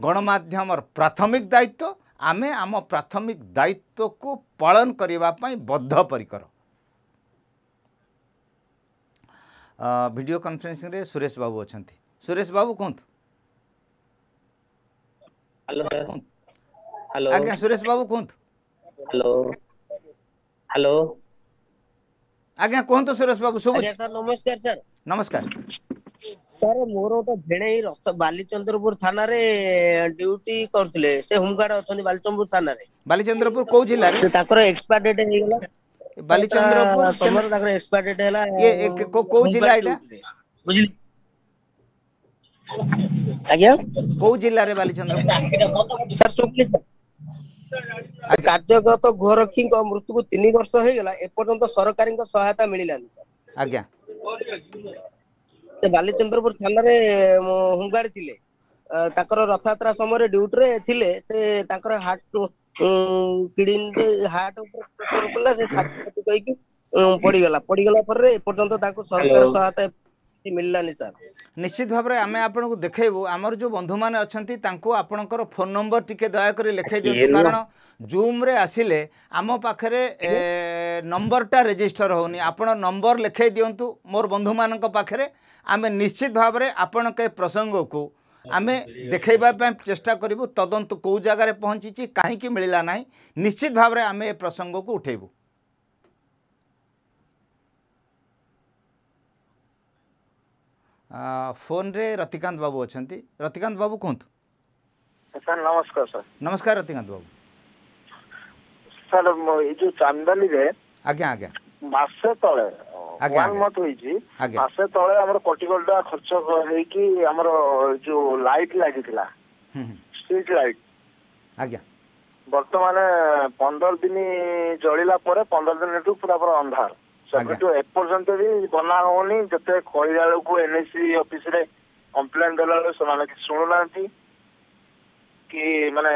ଗଣମାଧ୍ୟମର ପ୍ରାଥମିକ ଦାୟିତ୍ୱ ଆମେ ଆମ ପ୍ରାଥମିକ ଦାୟିତ୍ୱକୁ ପାଳନ କରିବା ପାଇଁ ବଦ୍ଧପରିକର ଭିଡ଼ିଓ କନଫରେନ୍ସିଂରେ ସୁରେଶ ବାବୁ ଅଛନ୍ତି ସୁରେଶ ବାବୁ କୁହନ୍ତୁ ଆଜ୍ଞା ସୁରେଶ ବାବୁ କୁହନ୍ତୁ ହ୍ୟାଲୋ ଆଜ୍ଞା କୁହନ୍ତୁ ସୁରେଶ ବାବୁ ଶୁଭୁଛି ନମସ୍କାର ସାର୍ ନମସ୍କାର ସାର୍ ମୋର ଗୋଟେ ଭିଣେଇ ରଥ ବାଲିଚନ୍ଦ୍ରପୁର ଥାନାରେ ଡ୍ୟୁଟି କରୁଥିଲେ ସେ ହୋମଗାର୍ଡ ଅଛନ୍ତି ବାଲିଚନ୍ଦ୍ରପୁର ଥାନାରେ ବାଲିଚନ୍ଦ୍ରପୁର କୋଉ ଜିଲ୍ଲା ସେ ତାଙ୍କର ଏକ୍ସପାୟର ଡେଟ୍ ହେଇଗଲା ବାଲିଚନ୍ଦ୍ରପୁର ତମର ତାଙ୍କର ଏକ୍ସପାୟର ଡେଟ୍ ହେଲା କୋଉ ଜିଲ୍ଲା ଏଇଟା ବୁଝିଲି ଆଜ୍ଞା କୋଉ ଜିଲ୍ଲାରେ ବାଲିଚନ୍ଦ୍ରପୁର ସାର୍ ଶୁଣିଲି କାର୍ଯ୍ୟଗତ ଗୃହରକ୍ଷୀଙ୍କ ମୃତ୍ୟୁକୁ ତିନି ବର୍ଷ ହେଇଗଲା ଏପର୍ଯ୍ୟନ୍ତ ସରକାରୀଙ୍କ ସହାୟତା ମିଳିଲାନି ସାର୍ ଆଜ୍ଞା ସେ ବାଲିଚନ୍ଦ୍ରପୁର ଥାନାରେ ହୁଙ୍ଗାଡି ଥିଲେ ତାଙ୍କର ରଥଯାତ୍ରା ସମୟରେ ଡ୍ୟୁଟିରେ ଥିଲେ ସେ ତାଙ୍କର ହାର୍ଟ କିଡନୀ ହାର୍ଟ ଉପରେ ପଡ଼ିଲା ସେ ଛାତି କହିକି ପଡିଗଲା ପଡିଗଲା ପରେ ଏପର୍ଯ୍ୟନ୍ତ ତାଙ୍କୁ ସରକାର ସହାୟତା ମିଳିଲାନି ସାର୍ ନିଶ୍ଚିତ ଭାବରେ ଆମେ ଆପଣଙ୍କୁ ଦେଖେଇବୁ ଆମର ବନ୍ଧୁ ବନ୍ଧୁମାନେ ଅଛନ୍ତି ତାଙ୍କୁ ଆପଣଙ୍କର ଫୋନ ନମ୍ବର ଟିକେ ଦୟାକରି ଲେଖେଇ ଦିଅନ୍ତୁ କାରଣ ଜୁମ୍ରେ ଆସିଲେ ଆମ ପାଖରେ ନମ୍ବରଟା ରେଜିଷ୍ଟର ହେଉନି ଆପଣ ନମ୍ବର ଲେଖେଇ ଦିଅନ୍ତୁ ମୋର ବନ୍ଧୁମାନଙ୍କ ପାଖରେ ଆମେ ନିଶ୍ଚିତ ଭାବରେ ଆପଣଙ୍କ ଏ ପ୍ରସଙ୍ଗକୁ ଆମେ ଦେଖାଇବା ପାଇଁ ଚେଷ୍ଟା କରିବୁ ତଦନ୍ତ କେଉଁ ଜାଗାରେ ପହଞ୍ଚିଛି କାହିଁକି ମିଳିଲା ନାହିଁ ନିଶ୍ଚିତ ଭାବରେ ଆମେ ଏ ପ୍ରସଙ୍ଗକୁ ଉଠାଇବୁ ଫୋନ୍ରେ ରତିକାନ୍ତ ବାବୁ ଅଛନ୍ତି ରତିକାନ୍ତ ବାବୁ କୁହନ୍ତୁ ସାର୍ ନମସ୍କାର ସାର୍ ନମସ୍କାର ରତିକାନ୍ତ ବାବୁ ସାର୍ ଏଇ ଯୋଉ ଚାନ୍ଦନୀରେ ଆଜ୍ଞା ଆଜ୍ଞା ମାସେ ତଳେ ୱାନ୍ ହେଇଛି ମାସେ ତଳେ ଆମର କଟିଗୋଲ୍ଡା ଖର୍ଚ୍ଚ ହେଇକି ଆମର ଯୋଉ ଲାଇଟ୍ ଲାଗିଥିଲା ଷ୍ଟ୍ରିଟ୍ ଲାଇଟ୍ ଆଜ୍ଞା ବର୍ତ୍ତମାନ ପନ୍ଦର ଦିନ ଜଳିଲା ପରେ ପନ୍ଦର ଦିନଠୁ ପୁରା ପୁରା ଅନ୍ଧାର ସେବେଠୁ ଏପର୍ଯ୍ୟନ୍ତ ବି ବନା ହଉନି ଯେତେ କହିଲା ବେଳକୁ ଏନ୍ଏସି ଅଫିସରେ କମ୍ପ୍ଲେନ୍ ଦେଲାବେଳେ ସେମାନେ କିଛି ଶୁଣୁନାହାନ୍ତି କି ମାନେ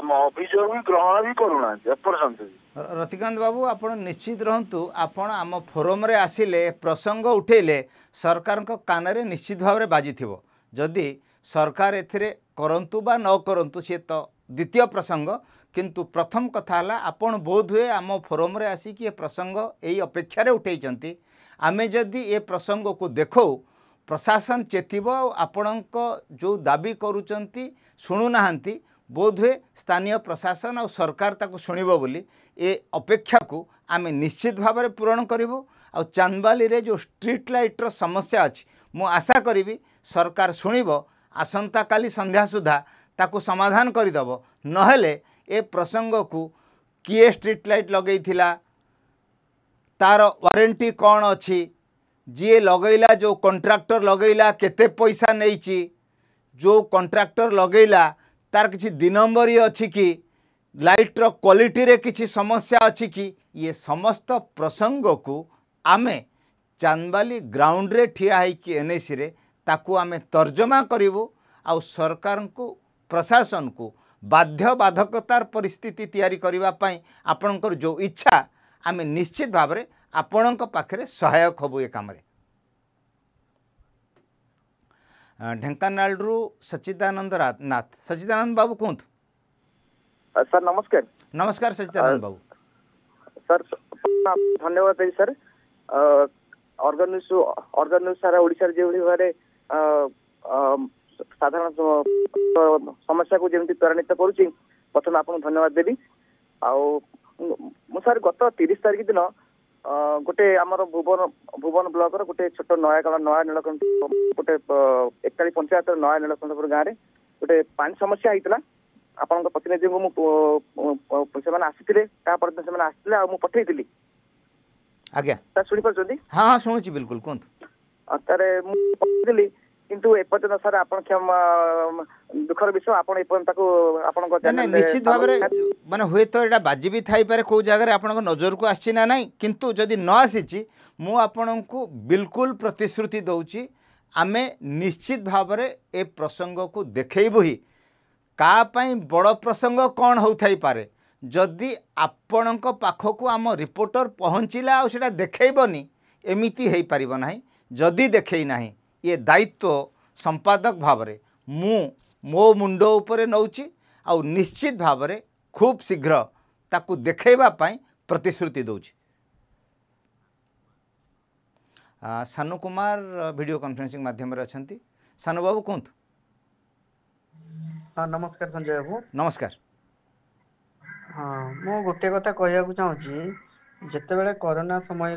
ଆମ ଅଭିଯୋଗ ବି ଗ୍ରହଣ ବି କରୁନାହାନ୍ତି ଏପର୍ଯ୍ୟନ୍ତ ବି ରତିକାନ୍ତ ବାବୁ ଆପଣ ନିଶ୍ଚିତ ରୁହନ୍ତୁ ଆପଣ ଆମ ଫୋରମ୍ରେ ଆସିଲେ ପ୍ରସଙ୍ଗ ଉଠାଇଲେ ସରକାରଙ୍କ କାନରେ ନିଶ୍ଚିତ ଭାବରେ ବାଜିଥିବ ଯଦି ସରକାର ଏଥିରେ କରନ୍ତୁ ବା ନ କରନ୍ତୁ ସିଏ ତ ଦ୍ୱିତୀୟ ପ୍ରସଙ୍ଗ କିନ୍ତୁ ପ୍ରଥମ କଥା ହେଲା ଆପଣ ବୋଧ ହୁଏ ଆମ ଫୋରମ୍ରେ ଆସିକି ଏ ପ୍ରସଙ୍ଗ ଏଇ ଅପେକ୍ଷାରେ ଉଠାଇଛନ୍ତି ଆମେ ଯଦି ଏ ପ୍ରସଙ୍ଗକୁ ଦେଖାଉ ପ୍ରଶାସନ ଚେତିବ ଆଉ ଆପଣଙ୍କ ଯେଉଁ ଦାବି କରୁଛନ୍ତି ଶୁଣୁନାହାନ୍ତି ବୋଧହୁଏ ସ୍ଥାନୀୟ ପ୍ରଶାସନ ଆଉ ସରକାର ତାକୁ ଶୁଣିବ ବୋଲି ଏ ଅପେକ୍ଷାକୁ ଆମେ ନିଶ୍ଚିତ ଭାବରେ ପୂରଣ କରିବୁ ଆଉ ଚାନ୍ଦବାଲିରେ ଯେଉଁ ଷ୍ଟ୍ରିଟ୍ ଲାଇଟ୍ର ସମସ୍ୟା ଅଛି ମୁଁ ଆଶା କରିବି ସରକାର ଶୁଣିବ ଆସନ୍ତାକାଲି ସନ୍ଧ୍ୟା ସୁଦ୍ଧା ତାକୁ ସମାଧାନ କରିଦେବ ନହେଲେ ଏ ପ୍ରସଙ୍ଗକୁ କିଏ ଷ୍ଟ୍ରିଟ୍ ଲାଇଟ୍ ଲଗେଇଥିଲା ତା'ର ୱାରେଣ୍ଟି କ'ଣ ଅଛି ଯିଏ ଲଗେଇଲା ଯେଉଁ କଣ୍ଟ୍ରାକ୍ଟର ଲଗେଇଲା କେତେ ପଇସା ନେଇଛି ଯେଉଁ କଣ୍ଟ୍ରାକ୍ଟର ଲଗେଇଲା ତାର କିଛି ଦିନମ୍ବରୀ ଅଛି କି ଲାଇଟ୍ର କ୍ୱାଲିଟିରେ କିଛି ସମସ୍ୟା ଅଛି କି ଇଏ ସମସ୍ତ ପ୍ରସଙ୍ଗକୁ ଆମେ ଚାନ୍ଦବାଲି ଗ୍ରାଉଣ୍ଡରେ ଠିଆ ହେଇକି ଏନ୍ଏସିରେ ତାକୁ ଆମେ ତର୍ଜମା କରିବୁ ଆଉ ସରକାରଙ୍କୁ ପ୍ରଶାସନକୁ ବାଧ୍ୟବାଧକତାର ପରିସ୍ଥିତି ତିଆରି କରିବା ପାଇଁ ଆପଣଙ୍କର ଯେଉଁ ଇଚ୍ଛା ଆମେ ନିଶ୍ଚିତ ଭାବରେ ଆପଣଙ୍କ ପାଖରେ ସହାୟକ ହେବୁ ଏ କାମରେ ଢେଙ୍କାନାଳରୁ ସଚିଦାନନ୍ଦ ନାଥ ସଚିଦାନନ୍ଦ ବାବୁ କୁହନ୍ତୁ ସାର୍ ନମସ୍କାର ନମସ୍କାର ସଚିଦାନନ୍ଦ ବାବୁ ସାର୍ ଧନ୍ୟବାଦ ଦେବି ସାର୍ ଅର୍ଗାନିକ୍ସ ଅର୍ଗାନିକ୍ସ ସାରା ଓଡ଼ିଶାରେ ଯେଉଁଭଳି ଭାବରେ ସାଧାରଣ ସମସ୍ୟାକୁ ଯେମିତି ତ୍ୱରାନ୍ୱିତ କରୁଛି ପ୍ରଥମେ ଆପଣଙ୍କୁ ଧନ୍ୟବାଦ ଦେବି ଆଉ ମୁଁ ସାର୍ ଗତ ତିରିଶ ତାରିଖ ଦିନ ଗୋଟେ ଆମର ଭୁବନ ଭୁବନ ବ୍ଲକର ଗୋଟେ ଛୋଟ ନୟାଗଡ଼ ନୟା ନୀଳକଣ୍ଠ ଗୋଟେ ଏକାଳି ପଞ୍ଚାୟତର ନୟା ନୀଳକଣ୍ଠପୁର ଗାଁରେ ଗୋଟେ ପାଣି ସମସ୍ୟା ହେଇଥିଲା ଆପଣଙ୍କ ପ୍ରତିନିଧିଙ୍କୁ ମୁଁ ସେମାନେ ଆସିଥିଲେ ତାପରେ ସେମାନେ ଆସିଥିଲେ ଆଉ ମୁଁ ପଠେଇଥିଲି ଆଜ୍ଞା ସାର୍ ଶୁଣିପାରୁଛନ୍ତି ହଁ ହଁ ଶୁଣୁଛି ବିଲକୁଲ କୁହନ୍ତୁ ତାହେଲେ ମୁଁ ପଠେଇଥିଲି କିନ୍ତୁ ଏପର୍ଯ୍ୟନ୍ତ ସାର୍ ଆପଣ ଦୁଃଖର ବିଷୟ ଆପଣ ଏପର୍ଯ୍ୟନ୍ତ ତାକୁ ଆପଣଙ୍କ ନିଶ୍ଚିତ ଭାବରେ ମାନେ ହୁଏତ ଏଇଟା ବାଜି ବି ଥାଇପାରେ କେଉଁ ଜାଗାରେ ଆପଣଙ୍କ ନଜରକୁ ଆସିଛି ନା ନାହିଁ କିନ୍ତୁ ଯଦି ନ ଆସିଛି ମୁଁ ଆପଣଙ୍କୁ ବିଲକୁଲ ପ୍ରତିଶ୍ରୁତି ଦେଉଛି ଆମେ ନିଶ୍ଚିତ ଭାବରେ ଏ ପ୍ରସଙ୍ଗକୁ ଦେଖେଇବୁ ହିଁ କାହା ପାଇଁ ବଡ଼ ପ୍ରସଙ୍ଗ କ'ଣ ହେଉଥାଇପାରେ ଯଦି ଆପଣଙ୍କ ପାଖକୁ ଆମ ରିପୋର୍ଟର ପହଞ୍ଚିଲା ଆଉ ସେଇଟା ଦେଖେଇବନି ଏମିତି ହେଇପାରିବ ନାହିଁ ଯଦି ଦେଖେଇ ନାହିଁ ये दायित्व संपादक भाव मो मुंड निश्चित भाव खूब शीघ्र देखापी प्रतिश्रुति दौर सानु कुमार वीडियो कॉन्फ्रेंसिंग माध्यम अच्छा सानु बाबू कहत हाँ, नमस्कार संजय बाबू नमस्कार हाँ मु गोटे कथा कह चाहिए जिते बड़े कोरोना समय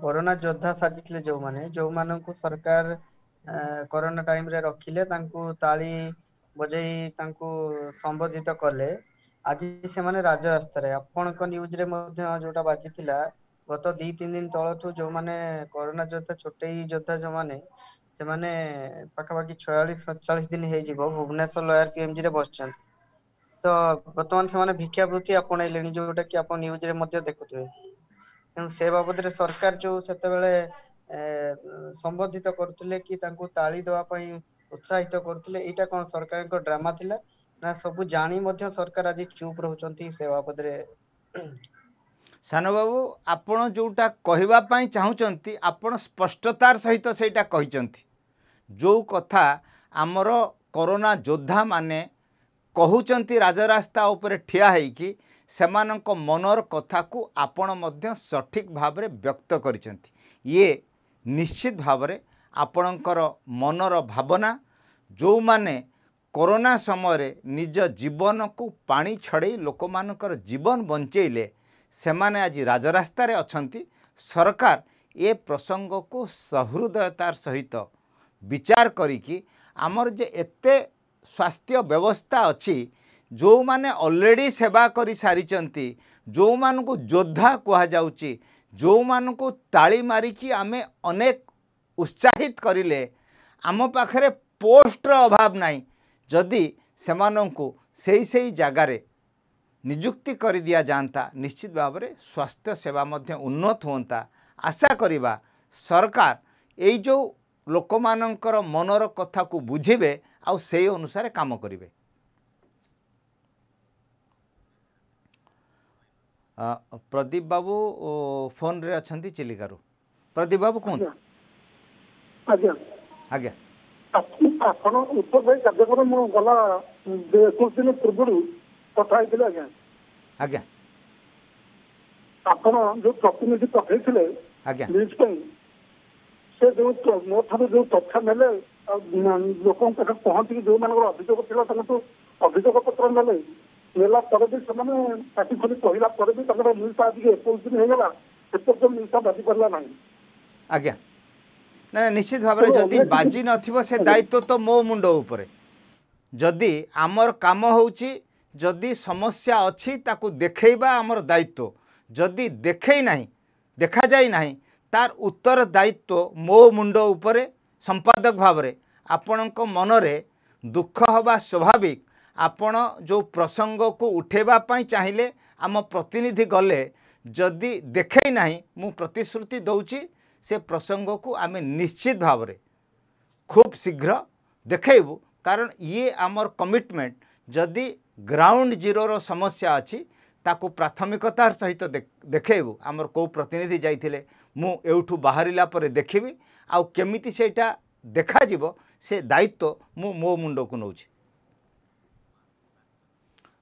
କରୋନା ଯୋଦ୍ଧା ସାଜିଥିଲେ ଯୋଉମାନେ ଯୋଉମାନଙ୍କୁ ସରକାର କରୋନା ଟାଇମରେ ରଖିଲେ ତାଙ୍କୁ ତାଳି ବଜେଇ ତାଙ୍କୁ ସମ୍ବୋଧିତ କଲେ ଆଜି ସେମାନେ ରାଜରାସ୍ତାରେ ଆପଣଙ୍କ ନ୍ୟୁଜରେ ମଧ୍ୟ ଯୋଉଟା ବାଜିଥିଲା ଗତ ଦି ତିନି ଦିନ ତଳଠୁ ଯୋଉମାନେ କରୋନା ଯୋଦ୍ଧା ଛୋଟେଇ ଯୋଦ୍ଧା ଯୋଉମାନେ ସେମାନେ ପାଖାପାଖି ଛୟାଳିଶ ସତଚାଳିଶ ଦିନ ହେଇଯିବ ଭୁବନେଶ୍ୱର ଲୟାର ପିଏମଜି ରେ ବସିଛନ୍ତି ତ ବର୍ତ୍ତମାନ ସେମାନେ ଭିକ୍ଷାବୃତ୍ତି ଆପଣେଇଲେଣି ଯୋଉଟା କି ଆପଣ ନ୍ୟୁଜରେ ମଧ୍ୟ ଦେଖୁଥିବେ ତେଣୁ ସେ ବାବଦରେ ସରକାର ଯୋଉ ସେତେବେଳେ ସମ୍ବୋଧିତ କରୁଥିଲେ କି ତାଙ୍କୁ ତାଳି ଦେବା ପାଇଁ ଉତ୍ସାହିତ କରୁଥିଲେ ଏଇଟା କଣ ସରକାରଙ୍କ ଡ୍ରାମା ଥିଲା ନା ସବୁ ଜାଣି ମଧ୍ୟ ସରକାର ଆଜି ଚୁପ୍ ରହୁଛନ୍ତି ସେ ବାବଦରେ ସାନ ବାବୁ ଆପଣ ଯେଉଁଟା କହିବା ପାଇଁ ଚାହୁଁଛନ୍ତି ଆପଣ ସ୍ପଷ୍ଟତାର ସହିତ ସେଇଟା କହିଛନ୍ତି ଯେଉଁ କଥା ଆମର କରୋନା ଯୋଦ୍ଧାମାନେ କହୁଛନ୍ତି ରାଜରାସ୍ତା ଉପରେ ଠିଆ ହେଇକି ସେମାନଙ୍କ ମନର କଥାକୁ ଆପଣ ମଧ୍ୟ ସଠିକ୍ ଭାବରେ ବ୍ୟକ୍ତ କରିଛନ୍ତି ଇଏ ନିଶ୍ଚିତ ଭାବରେ ଆପଣଙ୍କର ମନର ଭାବନା ଯେଉଁମାନେ କରୋନା ସମୟରେ ନିଜ ଜୀବନକୁ ପାଣି ଛଡ଼େଇ ଲୋକମାନଙ୍କର ଜୀବନ ବଞ୍ଚେଇଲେ ସେମାନେ ଆଜି ରାଜରାସ୍ତାରେ ଅଛନ୍ତି ସରକାର ଏ ପ୍ରସଙ୍ଗକୁ ସହୃଦୟତାର ସହିତ ବିଚାର କରିକି ଆମର ଯେ ଏତେ ସ୍ୱାସ୍ଥ୍ୟ ବ୍ୟବସ୍ଥା ଅଛି ଯେଉଁମାନେ ଅଲରେଡ଼ି ସେବା କରିସାରିଛନ୍ତି ଯେଉଁମାନଙ୍କୁ ଯୋଦ୍ଧା କୁହାଯାଉଛି ଯେଉଁମାନଙ୍କୁ ତାଳି ମାରିକି ଆମେ ଅନେକ ଉତ୍ସାହିତ କରିଲେ ଆମ ପାଖରେ ପୋଷ୍ଟର ଅଭାବ ନାହିଁ ଯଦି ସେମାନଙ୍କୁ ସେଇ ସେଇ ଜାଗାରେ ନିଯୁକ୍ତି କରିଦିଆଯାଆନ୍ତା ନିଶ୍ଚିତ ଭାବରେ ସ୍ୱାସ୍ଥ୍ୟ ସେବା ମଧ୍ୟ ଉନ୍ନତ ହୁଅନ୍ତା ଆଶା କରିବା ସରକାର ଏଇ ଯେଉଁ ଲୋକମାନଙ୍କର ମନର କଥାକୁ ବୁଝିବେ ଆଉ ସେଇ ଅନୁସାରେ କାମ କରିବେ প্রদীপ বাবু ফোনরে অনেক চিলিকার প্রদীপ বাবু কুহ আজ্ঞা ଆପଣ ଉତ୍ତର ଭାଇ କାର୍ଯ୍ୟକ୍ରମ ମୁଁ ଗଲା ଏକୋଇଶ ଦିନ ପୂର୍ବରୁ କଥା ହେଇଥିଲେ ଆଜ୍ଞା ଆଜ୍ଞା ଆପଣ ଯୋଉ ପ୍ରତିନିଧି ପଠେଇଥିଲେ ନ୍ୟୁଜ୍ ପାଇଁ ସେ ଯୋଉ ମୋ ଠାରୁ ଯୋଉ ତଥ୍ୟ ନେଲେ ଆଉ ଲୋକଙ୍କ ପାଖରେ ପହଞ୍ଚିକି ଯୋଉମାନଙ୍କର ଅଭିଯୋଗ ଥିଲା ତାଙ୍କଠୁ ଅଭିଯୋଗ ପତ୍ର ନେଲେ ନେଲା ପରେ ବି ସେମାନେ ପାଟି ଖୋଲି କହିଲା ପରେ ବି ତାଙ୍କର ନିଶା ଟିକେ ଏକୋଇଶ ଦିନ ହେଇଗଲା ଏପର୍ଯ୍ୟନ୍ତ ନିଶା ବାଜି ପାରିଲା ନାହିଁ ଆଜ୍ଞା ନା ନିଶ୍ଚିତ ଭାବରେ ଯଦି ବାଜି ନଥିବ ସେ ଦାୟିତ୍ୱ ତ ମୋ ମୁଣ୍ଡ ଉପରେ ଯଦି ଆମର କାମ ହେଉଛି ଯଦି ସମସ୍ୟା ଅଛି ତାକୁ ଦେଖେଇବା ଆମର ଦାୟିତ୍ୱ ଯଦି ଦେଖେଇ ନାହିଁ ଦେଖାଯାଇ ନାହିଁ ତାର ଉତ୍ତର ଦାୟିତ୍ୱ ମୋ ମୁଣ୍ଡ ଉପରେ ସମ୍ପାଦକ ଭାବରେ ଆପଣଙ୍କ ମନରେ ଦୁଃଖ ହେବା ସ୍ୱାଭାବିକ ଆପଣ ଯେଉଁ ପ୍ରସଙ୍ଗକୁ ଉଠାଇବା ପାଇଁ ଚାହିଁଲେ ଆମ ପ୍ରତିନିଧି ଗଲେ ଯଦି ଦେଖେଇ ନାହିଁ ମୁଁ ପ୍ରତିଶ୍ରୁତି ଦେଉଛି ସେ ପ୍ରସଙ୍ଗକୁ ଆମେ ନିଶ୍ଚିତ ଭାବରେ ଖୁବ୍ ଶୀଘ୍ର ଦେଖେଇବୁ କାରଣ ଇଏ ଆମର କମିଟମେଣ୍ଟ ଯଦି ଗ୍ରାଉଣ୍ଡ ଜିରୋର ସମସ୍ୟା ଅଛି ତାକୁ ପ୍ରାଥମିକତାର ସହିତ ଦେଖେଇବୁ ଆମର କେଉଁ ପ୍ରତିନିଧି ଯାଇଥିଲେ ମୁଁ ଏଉଠୁ ବାହାରିଲା ପରେ ଦେଖିବି ଆଉ କେମିତି ସେଇଟା ଦେଖାଯିବ ସେ ଦାୟିତ୍ୱ ମୁଁ ମୋ ମୁଣ୍ଡକୁ ନେଉଛି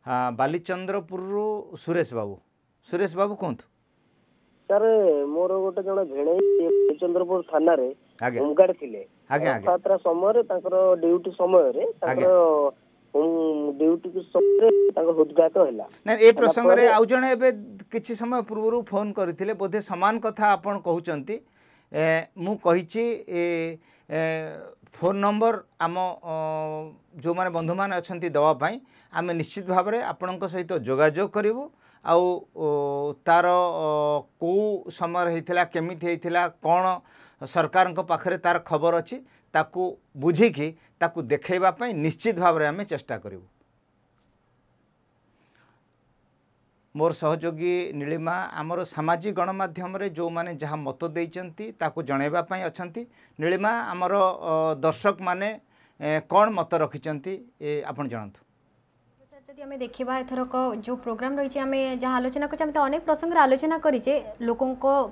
ବାଲିଚନ୍ଦ୍ରପୁରରୁ ସୁରେଶ ବାବୁ ସୁରେଶ ବାବୁ କୁହନ୍ତୁ ସାର୍ ମୋର ଗୋଟେ ଜଣେ ଭେଣେଇ ବାଲିଚନ୍ଦ୍ରପୁର ଥାନାରେ ହୋମଗାର୍ଡ ଥିଲେ ରଥଯାତ୍ରା ସମୟରେ ତାଙ୍କର ଡ୍ୟୁଟି ସମୟରେ ତାଙ୍କର ପ୍ରସଙ୍ଗରେ ଆଉ ଜଣେ ଏବେ କିଛି ସମୟ ପୂର୍ବରୁ ଫୋନ କରିଥିଲେ ବୋଧେ ସମାନ କଥା ଆପଣ କହୁଛନ୍ତି ମୁଁ କହିଛି ଫୋନ୍ ନମ୍ବର ଆମ ଯେଉଁମାନେ ବନ୍ଧୁମାନେ ଅଛନ୍ତି ଦେବା ପାଇଁ ଆମେ ନିଶ୍ଚିତ ଭାବରେ ଆପଣଙ୍କ ସହିତ ଯୋଗାଯୋଗ କରିବୁ ଆଉ ତା'ର କେଉଁ ସମୟରେ ହେଇଥିଲା କେମିତି ହେଇଥିଲା କ'ଣ ସରକାରଙ୍କ ପାଖରେ ତା'ର ଖବର ଅଛି ତାକୁ ବୁଝିକି ତାକୁ ଦେଖାଇବା ପାଇଁ ନିଶ୍ଚିତ ଭାବରେ ଆମେ ଚେଷ୍ଟା କରିବୁ ମୋର ସହଯୋଗୀ ନୀଳିମା ଆମର ସାମାଜିକ ଗଣମାଧ୍ୟମରେ ଯେଉଁମାନେ ଯାହା ମତ ଦେଇଛନ୍ତି ତାକୁ ଜଣାଇବା ପାଇଁ ଅଛନ୍ତି ନୀଳିମା ଆମର ଦର୍ଶକମାନେ କ'ଣ ମତ ରଖିଛନ୍ତି ଆପଣ ଜଣାନ୍ତୁ जदि देखा एथरक जो प्रोग्राम रही आम जहाँ आलोचना करें अनेक प्रसंग आलोचना करे लोक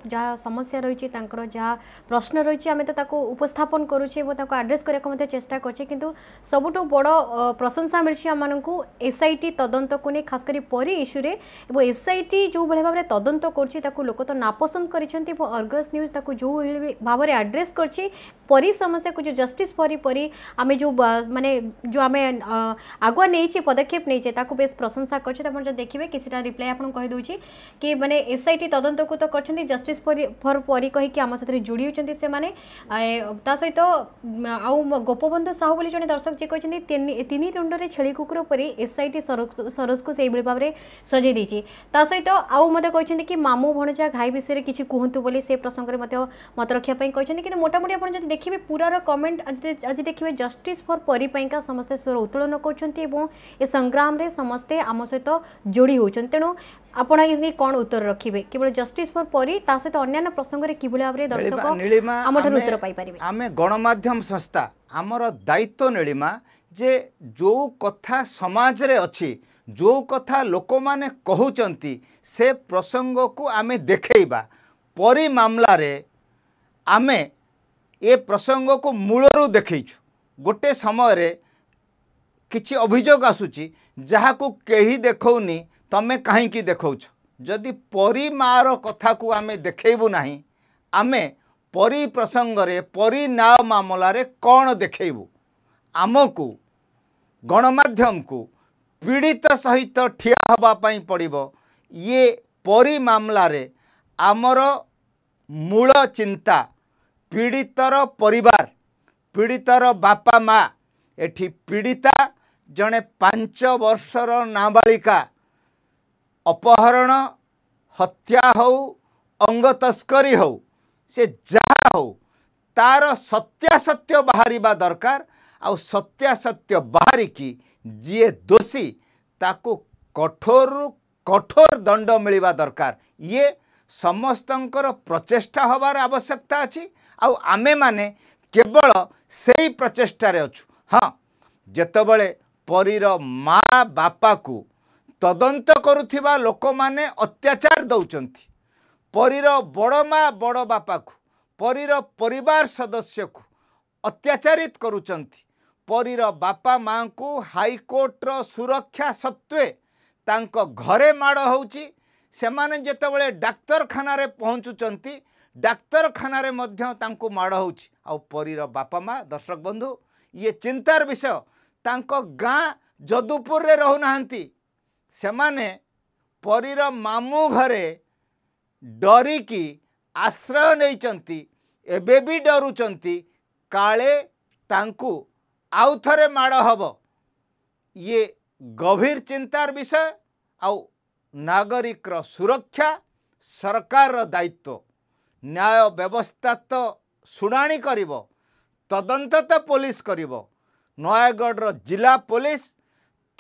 जहाँ समस्या रही जहाँ प्रश्न रही आम तो उपस्थापन करुचे और आड्रेस करने चेषा करे कि बड़ प्रशंसा मिली आम को एस आई टी तदंत को नहीं खासकर पर इश्यूरे एस आई टी जो भाव में तदंत कर लोक तो नापसंद करगस न्यूज ताक जो भाव में आड्रेस कर परी समस्या को जो जस्टिस परी परी आम जो मानने जो आम आगुआ नहीं पदक्षेप नहीं রয়েছে তাকে বেশ প্রশংসা করছে আপনার যদি দেখবে কিছুটা রিপ্লাই আপনার কেদি কি মানে এসআইটি তদন্তকু তো করছেন জস্টিস ফর পরী কী আমার সাথে যোড়ি হচ্ছেন সে তা সহিত আউ গোপবন্ধু সাহু বলে জন দর্শক যে কিন্তু তিন রুণ্ডরে ছেড়ি কুকুর পরে এসআইটি সরোজকে সেইভাবে ভাবে সজাই দিয়েছে তা সহিত আউ মতো কিন্তু কি মামু ভণজা ঘাই বিষয়ে কিছু কুহতু বলে সে প্রসঙ্গে মতো মত রক্ষা কিন্তু মোটামুটি আপনার যদি দেখবে পুরার কমেন্ট আজ দেখবে জস্টিস ফর পরী পাইকা সমস্ত স্বর উত্তোলন করছেন এবং এ সংগ্রাম ପ୍ରୋଗ୍ରାମରେ ସମସ୍ତେ ଆମ ସହିତ ଯୋଡ଼ି ହେଉଛନ୍ତି ତେଣୁ ଆପଣ ଏ ନେଇ କ'ଣ ଉତ୍ତର ରଖିବେ କେବଳ ଜଷ୍ଟିସ୍ ଫର୍ ପରି ତା ସହିତ ଅନ୍ୟାନ୍ୟ ପ୍ରସଙ୍ଗରେ କିଭଳି ଭାବରେ ଦର୍ଶକ ଆମଠାରୁ ଉତ୍ତର ପାଇପାରିବେ ଆମେ ଗଣମାଧ୍ୟମ ସଂସ୍ଥା ଆମର ଦାୟିତ୍ୱ ନୀଳିମା ଯେ ଯେଉଁ କଥା ସମାଜରେ ଅଛି ଯେଉଁ କଥା ଲୋକମାନେ କହୁଛନ୍ତି ସେ ପ୍ରସଙ୍ଗକୁ ଆମେ ଦେଖେଇବା ପରି ମାମଲାରେ ଆମେ ଏ ପ୍ରସଙ୍ଗକୁ ମୂଳରୁ ଦେଖେଇଛୁ ଗୋଟେ ସମୟରେ କିଛି ଅଭିଯୋଗ ଆସୁଛି ଯାହାକୁ କେହି ଦେଖଉନି ତମେ କାହିଁକି ଦେଖଉଛ ଯଦି ପରୀ ମାଆର କଥାକୁ ଆମେ ଦେଖେଇବୁ ନାହିଁ ଆମେ ପରୀ ପ୍ରସଙ୍ଗରେ ପରୀ ନାଁ ମାମଲାରେ କ'ଣ ଦେଖେଇବୁ ଆମକୁ ଗଣମାଧ୍ୟମକୁ ପୀଡ଼ିତ ସହିତ ଠିଆ ହେବା ପାଇଁ ପଡ଼ିବ ଇଏ ପରୀ ମାମଲାରେ ଆମର ମୂଳ ଚିନ୍ତା ପୀଡ଼ିତର ପରିବାର ପୀଡ଼ିତର ବାପା ମା' ଏଠି ପୀଡ଼ିତା ଜଣେ ପାଞ୍ଚ ବର୍ଷର ନାବାଳିକା ଅପହରଣ ହତ୍ୟା ହେଉ ଅଙ୍ଗ ତସ୍କରୀ ହେଉ ସେ ଯାହା ହେଉ ତାର ସତ୍ୟାସତ୍ୟ ବାହାରିବା ଦରକାର ଆଉ ସତ୍ୟାସତ୍ୟ ବାହାରିକି ଯିଏ ଦୋଷୀ ତାକୁ କଠୋରରୁ କଠୋର ଦଣ୍ଡ ମିଳିବା ଦରକାର ଇଏ ସମସ୍ତଙ୍କର ପ୍ରଚେଷ୍ଟା ହେବାର ଆବଶ୍ୟକତା ଅଛି ଆଉ ଆମେମାନେ କେବଳ ସେଇ ପ୍ରଚେଷ୍ଟାରେ ଅଛୁ ହଁ ଯେତେବେଳେ ପରୀର ମା ବାପାକୁ ତଦନ୍ତ କରୁଥିବା ଲୋକମାନେ ଅତ୍ୟାଚାର ଦେଉଛନ୍ତି ପରୀର ବଡ଼ ମା ବଡ଼ ବାପାକୁ ପରୀର ପରିବାର ସଦସ୍ୟକୁ ଅତ୍ୟାଚାରିତ କରୁଛନ୍ତି ପରୀର ବାପା ମାଆଙ୍କୁ ହାଇକୋର୍ଟର ସୁରକ୍ଷା ସତ୍ତ୍ୱେ ତାଙ୍କ ଘରେ ମାଡ଼ ହେଉଛି ସେମାନେ ଯେତେବେଳେ ଡାକ୍ତରଖାନାରେ ପହଞ୍ଚୁଛନ୍ତି ଡାକ୍ତରଖାନାରେ ମଧ୍ୟ ତାଙ୍କୁ ମାଡ଼ ହେଉଛି ଆଉ ପରୀର ବାପା ମାଆ ଦର୍ଶକ ବନ୍ଧୁ ଇଏ ଚିନ୍ତାର ବିଷୟ ତାଙ୍କ ଗାଁ ଯଦୁପୁରରେ ରହୁନାହାନ୍ତି ସେମାନେ ପରୀର ମାମୁଁ ଘରେ ଡରିକି ଆଶ୍ରୟ ନେଇଛନ୍ତି ଏବେ ବି ଡରୁଛନ୍ତି କାଳେ ତାଙ୍କୁ ଆଉ ଥରେ ମାଡ଼ ହେବ ଇଏ ଗଭୀର ଚିନ୍ତାର ବିଷୟ ଆଉ ନାଗରିକର ସୁରକ୍ଷା ସରକାରର ଦାୟିତ୍ୱ ନ୍ୟାୟ ବ୍ୟବସ୍ଥା ତ ଶୁଣାଣି କରିବ ତଦନ୍ତ ତ ପୋଲିସ କରିବ ନୟାଗଡ଼ର ଜିଲ୍ଲା ପୋଲିସ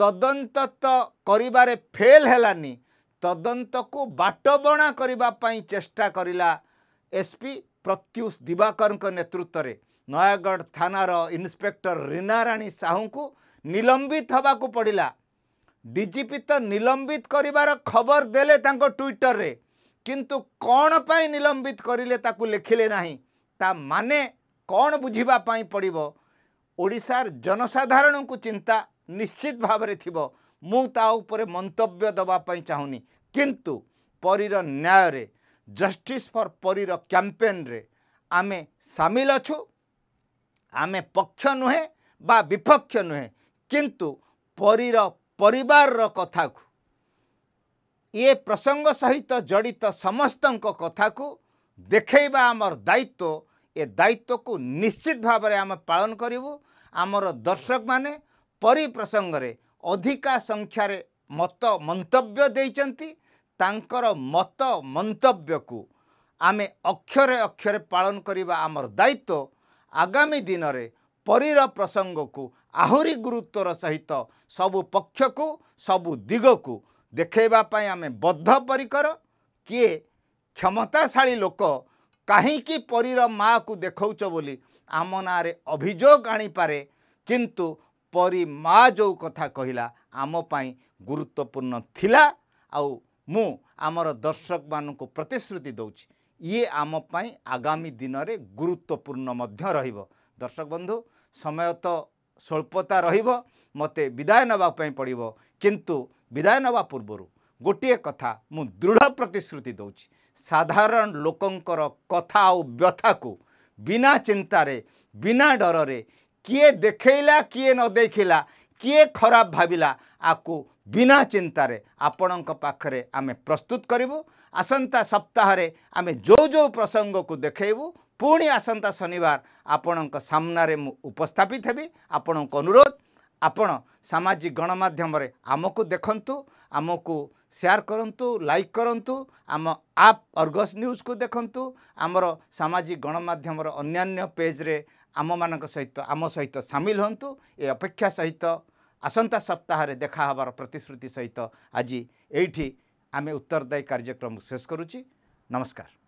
ତଦନ୍ତ ତ କରିବାରେ ଫେଲ୍ ହେଲାନି ତଦନ୍ତକୁ ବାଟବଣା କରିବା ପାଇଁ ଚେଷ୍ଟା କରିଲା ଏସ୍ ପି ପ୍ରତ୍ୟୁଷ ଦିବାକରଙ୍କ ନେତୃତ୍ୱରେ ନୟାଗଡ଼ ଥାନାର ଇନ୍ସପେକ୍ଟର ରୀନାରାଣୀ ସାହୁଙ୍କୁ ନିଲମ୍ବିତ ହେବାକୁ ପଡ଼ିଲା ଡି ଜି ପି ତ ନିଲମ୍ବିତ କରିବାର ଖବର ଦେଲେ ତାଙ୍କ ଟ୍ୱିଟରରେ କିନ୍ତୁ କ'ଣ ପାଇଁ ନିଲମ୍ବିତ କରିଲେ ତାକୁ ଲେଖିଲେ ନାହିଁ ତା ମାନେ କ'ଣ ବୁଝିବା ପାଇଁ ପଡ଼ିବ ଓଡ଼ିଶାର ଜନସାଧାରଣଙ୍କୁ ଚିନ୍ତା ନିଶ୍ଚିତ ଭାବରେ ଥିବ ମୁଁ ତା ଉପରେ ମନ୍ତବ୍ୟ ଦେବା ପାଇଁ ଚାହୁଁନି କିନ୍ତୁ ପରୀର ନ୍ୟାୟରେ ଜଷ୍ଟିସ୍ ଫର୍ ପରୀର କ୍ୟାମ୍ପେନ୍ରେ ଆମେ ସାମିଲ ଅଛୁ ଆମେ ପକ୍ଷ ନୁହେଁ ବା ବିପକ୍ଷ ନୁହେଁ କିନ୍ତୁ ପରୀର ପରିବାରର କଥାକୁ ଏ ପ୍ରସଙ୍ଗ ସହିତ ଜଡ଼ିତ ସମସ୍ତଙ୍କ କଥାକୁ ଦେଖେଇବା ଆମର ଦାୟିତ୍ୱ ଏ ଦାୟିତ୍ୱକୁ ନିଶ୍ଚିତ ଭାବରେ ଆମେ ପାଳନ କରିବୁ ଆମର ଦର୍ଶକମାନେ ପରିପ୍ରସଙ୍ଗରେ ଅଧିକା ସଂଖ୍ୟାରେ ମତ ମନ୍ତବ୍ୟ ଦେଇଛନ୍ତି ତାଙ୍କର ମତ ମନ୍ତବ୍ୟକୁ ଆମେ ଅକ୍ଷରେ ଅକ୍ଷରେ ପାଳନ କରିବା ଆମର ଦାୟିତ୍ୱ ଆଗାମୀ ଦିନରେ ପରୀର ପ୍ରସଙ୍ଗକୁ ଆହୁରି ଗୁରୁତ୍ୱର ସହିତ ସବୁ ପକ୍ଷକୁ ସବୁ ଦିଗକୁ ଦେଖେଇବା ପାଇଁ ଆମେ ବଦ୍ଧପରିକର କିଏ କ୍ଷମତାଶାଳୀ ଲୋକ କାହିଁକି ପରୀର ମାଆକୁ ଦେଖାଉଛ ବୋଲି ଆମ ନାଁରେ ଅଭିଯୋଗ ଆଣିପାରେ କିନ୍ତୁ ପରୀ ମାଆ ଯେଉଁ କଥା କହିଲା ଆମ ପାଇଁ ଗୁରୁତ୍ୱପୂର୍ଣ୍ଣ ଥିଲା ଆଉ ମୁଁ ଆମର ଦର୍ଶକମାନଙ୍କୁ ପ୍ରତିଶ୍ରୁତି ଦେଉଛି ଇଏ ଆମ ପାଇଁ ଆଗାମୀ ଦିନରେ ଗୁରୁତ୍ୱପୂର୍ଣ୍ଣ ମଧ୍ୟ ରହିବ ଦର୍ଶକ ବନ୍ଧୁ ସମୟ ତ ସ୍ୱଳ୍ପତା ରହିବ ମୋତେ ବିଦାୟ ନେବା ପାଇଁ ପଡ଼ିବ କିନ୍ତୁ ବିଦାୟ ନେବା ପୂର୍ବରୁ ଗୋଟିଏ କଥା ମୁଁ ଦୃଢ଼ ପ୍ରତିଶ୍ରୁତି ଦେଉଛି ସାଧାରଣ ଲୋକଙ୍କର କଥା ଆଉ ବ୍ୟଥାକୁ ବିନା ଚିନ୍ତାରେ ବିନା ଡରରେ କିଏ ଦେଖେଇଲା କିଏ ନ ଦେଖିଲା କିଏ ଖରାପ ଭାବିଲା ଆକୁ ବିନା ଚିନ୍ତାରେ ଆପଣଙ୍କ ପାଖରେ ଆମେ ପ୍ରସ୍ତୁତ କରିବୁ ଆସନ୍ତା ସପ୍ତାହରେ ଆମେ ଯେଉଁ ଯେଉଁ ପ୍ରସଙ୍ଗକୁ ଦେଖେଇବୁ ପୁଣି ଆସନ୍ତା ଶନିବାର ଆପଣଙ୍କ ସାମ୍ନାରେ ମୁଁ ଉପସ୍ଥାପିତ ହେବି ଆପଣଙ୍କ ଅନୁରୋଧ ଆପଣ ସାମାଜିକ ଗଣମାଧ୍ୟମରେ ଆମକୁ ଦେଖନ୍ତୁ ଆମକୁ ସେୟାର କରନ୍ତୁ ଲାଇକ୍ କରନ୍ତୁ ଆମ ଆପ୍ ଅର୍ଗସ୍ ନ୍ୟୁଜ୍କୁ ଦେଖନ୍ତୁ ଆମର ସାମାଜିକ ଗଣମାଧ୍ୟମର ଅନ୍ୟାନ୍ୟ ପେଜ୍ରେ ଆମମାନଙ୍କ ସହିତ ଆମ ସହିତ ସାମିଲ ହୁଅନ୍ତୁ ଏ ଅପେକ୍ଷା ସହିତ ଆସନ୍ତା ସପ୍ତାହରେ ଦେଖା ହେବାର ପ୍ରତିଶ୍ରୁତି ସହିତ ଆଜି ଏଇଠି ଆମେ ଉତ୍ତରଦାୟୀ କାର୍ଯ୍ୟକ୍ରମକୁ ଶେଷ କରୁଛି ନମସ୍କାର